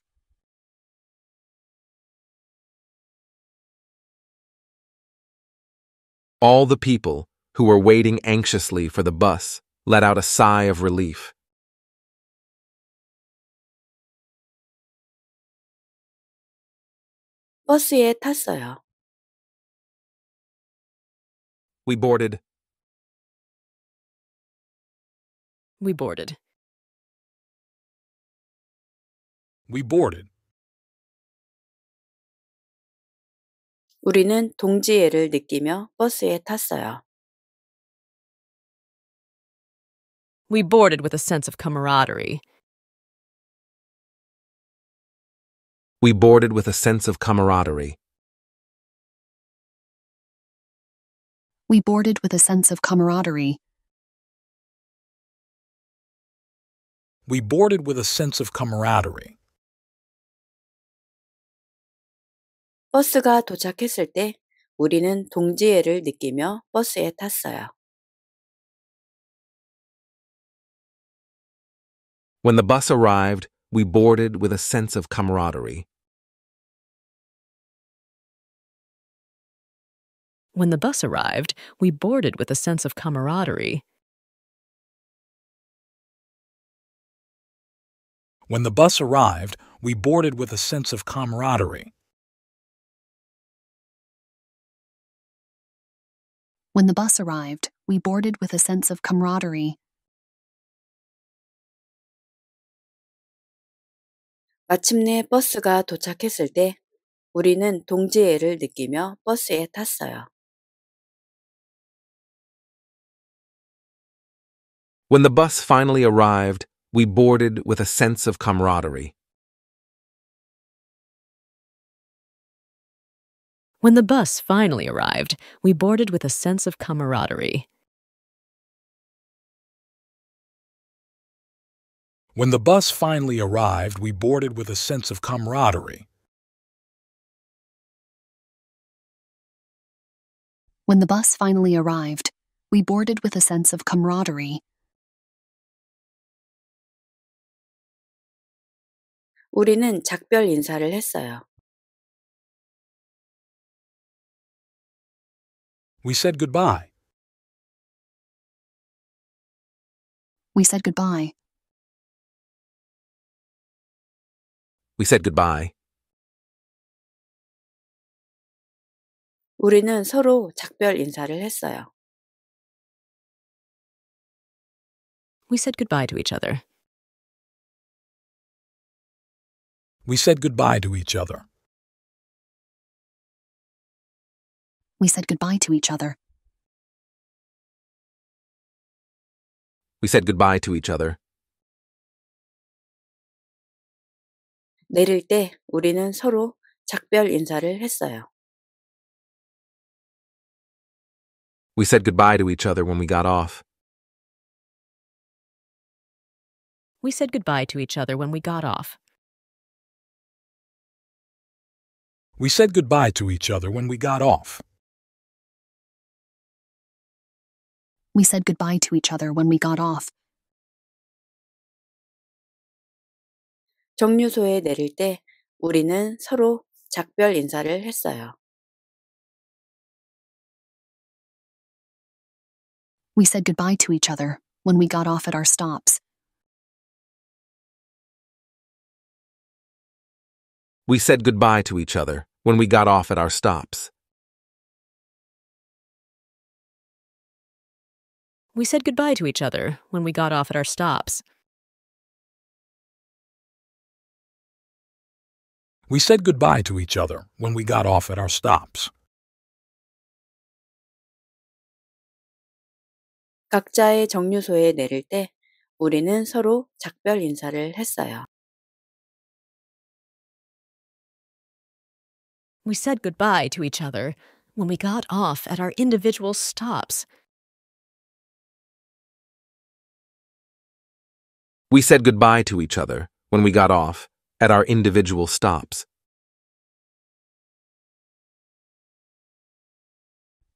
A: All the people, who were waiting anxiously for the bus, let out a sigh of relief. We boarded. We boarded. We boarded. 우리는 동지애를 느끼며 버스에 탔어요. We boarded with a sense of camaraderie. We boarded with a sense of camaraderie. We boarded with a sense of camaraderie. We boarded with a sense of camaraderie. 버스가 도착했을 때 우리는 동지애를 느끼며 버스에 탔어요. When the bus arrived, we
E: boarded with a sense of camaraderie.
A: When the bus arrived, we boarded with a sense of camaraderie. When the bus arrived, we boarded with a sense of camaraderie.
F: When the bus arrived, we boarded with a sense
A: of camaraderie. When the bus finally arrived, we boarded with a sense of camaraderie.
D: When the bus finally arrived, we boarded with a sense of camaraderie.
A: When the bus finally arrived, we boarded with a sense of camaraderie.
F: When the bus finally arrived, we boarded with a sense of
A: camaraderie. 우리는 작별 인사를 했어요. We said goodbye. We said goodbye. We said goodbye. 우리는 서로 작별 인사를 했어요. We said goodbye to each other. We said goodbye to each other. We said goodbye to each other. We said goodbye to each other. 내릴 때 우리는 서로 작별 인사를 했어요. We said goodbye to each other when we got off. We said goodbye to each other when we got off. We said goodbye to each other when we got off. We said goodbye to each other when we got off. 정류소에 내릴 때 우리는 서로 작별 인사를 했어요. We said goodbye
F: to each other when we got off at our stops.
A: We said goodbye to each other when we got off at our stops. We said
D: goodbye to each other when we got off at our stops.
A: We said goodbye to each other when we got off at our stops. 각자의 정류소에 내릴 때 우리는 서로 작별 인사를 했어요. We said goodbye to each other when we got off at our individual stops. We said goodbye to each other when we got off at our individual stops.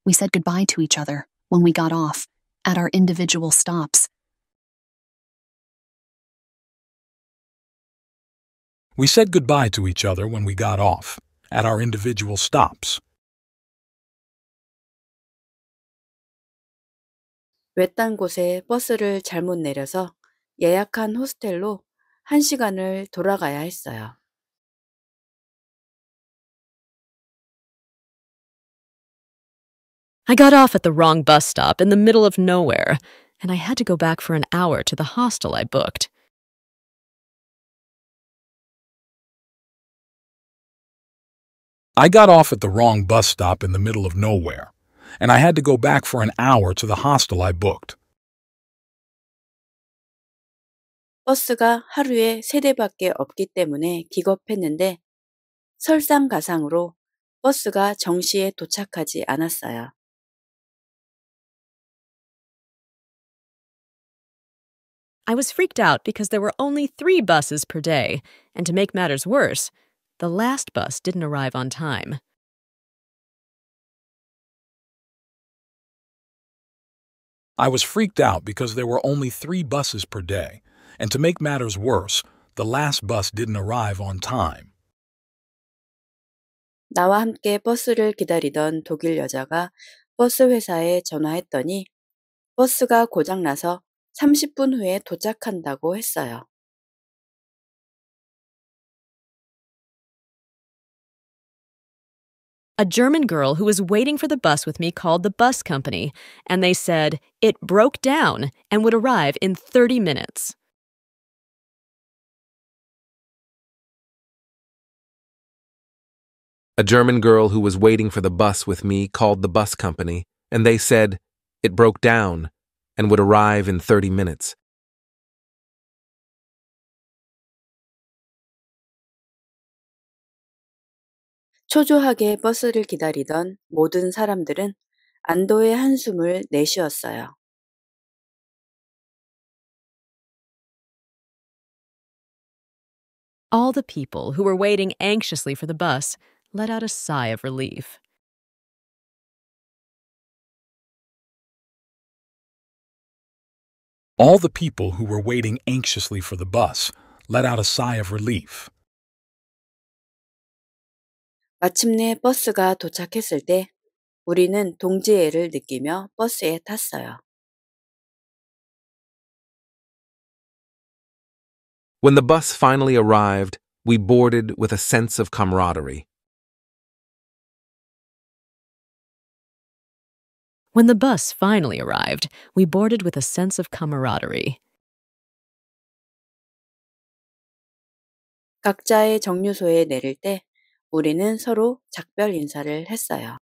A: We said goodbye to each other when we got off at our individual stops. We said goodbye to each other when we got off at our individual stops. 외딴
C: 곳에 버스를 잘못 내려서 예약한 호스텔로 돌아가야 했어요.
D: I got off at the wrong bus stop in the middle of nowhere, and I had to go back for an hour to the hostel I booked.
A: I got off at the wrong bus
E: stop in the middle of nowhere, and I had to go back for an hour to the hostel I booked.
C: I was freaked out
D: because there were only three buses per day, and to make matters worse, the last bus didn't arrive on time.
E: I was freaked out because there were only three buses per day, and to make matters worse, the last bus didn't arrive on time.
C: 나와 함께 버스를 기다리던 독일 여자가 버스 회사에 전화했더니 버스가 고장나서 30분 후에 도착한다고 했어요.
D: A German girl who was waiting for the bus with me called the bus company, and they said it broke down and would arrive in 30 minutes.
E: A German girl who was waiting for the bus with me called the bus company, and they said it broke down and would arrive in 30 minutes.
A: 초조하게 버스를 기다리던 모든 사람들은 안도의 한숨을 내쉬었어요. All the people who were waiting anxiously for the bus let out a sigh of relief.
E: All the people who were waiting anxiously for the bus let out a sigh of
C: relief. 마침내 버스가 도착했을 때 우리는 동지애를 느끼며 버스에 탔어요.
A: When the bus finally arrived,
E: we boarded with a sense of camaraderie.
A: When the bus finally arrived, we boarded with a
D: sense of camaraderie.
C: 각자의 정류소에 내릴 때 우리는 서로 작별 인사를 했어요.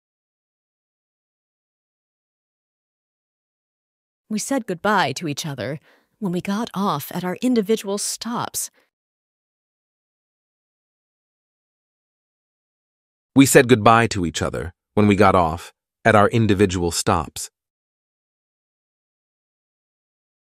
A: We said goodbye to each other when we got off at our individual stops. We said goodbye to each other when we got off at our individual stops.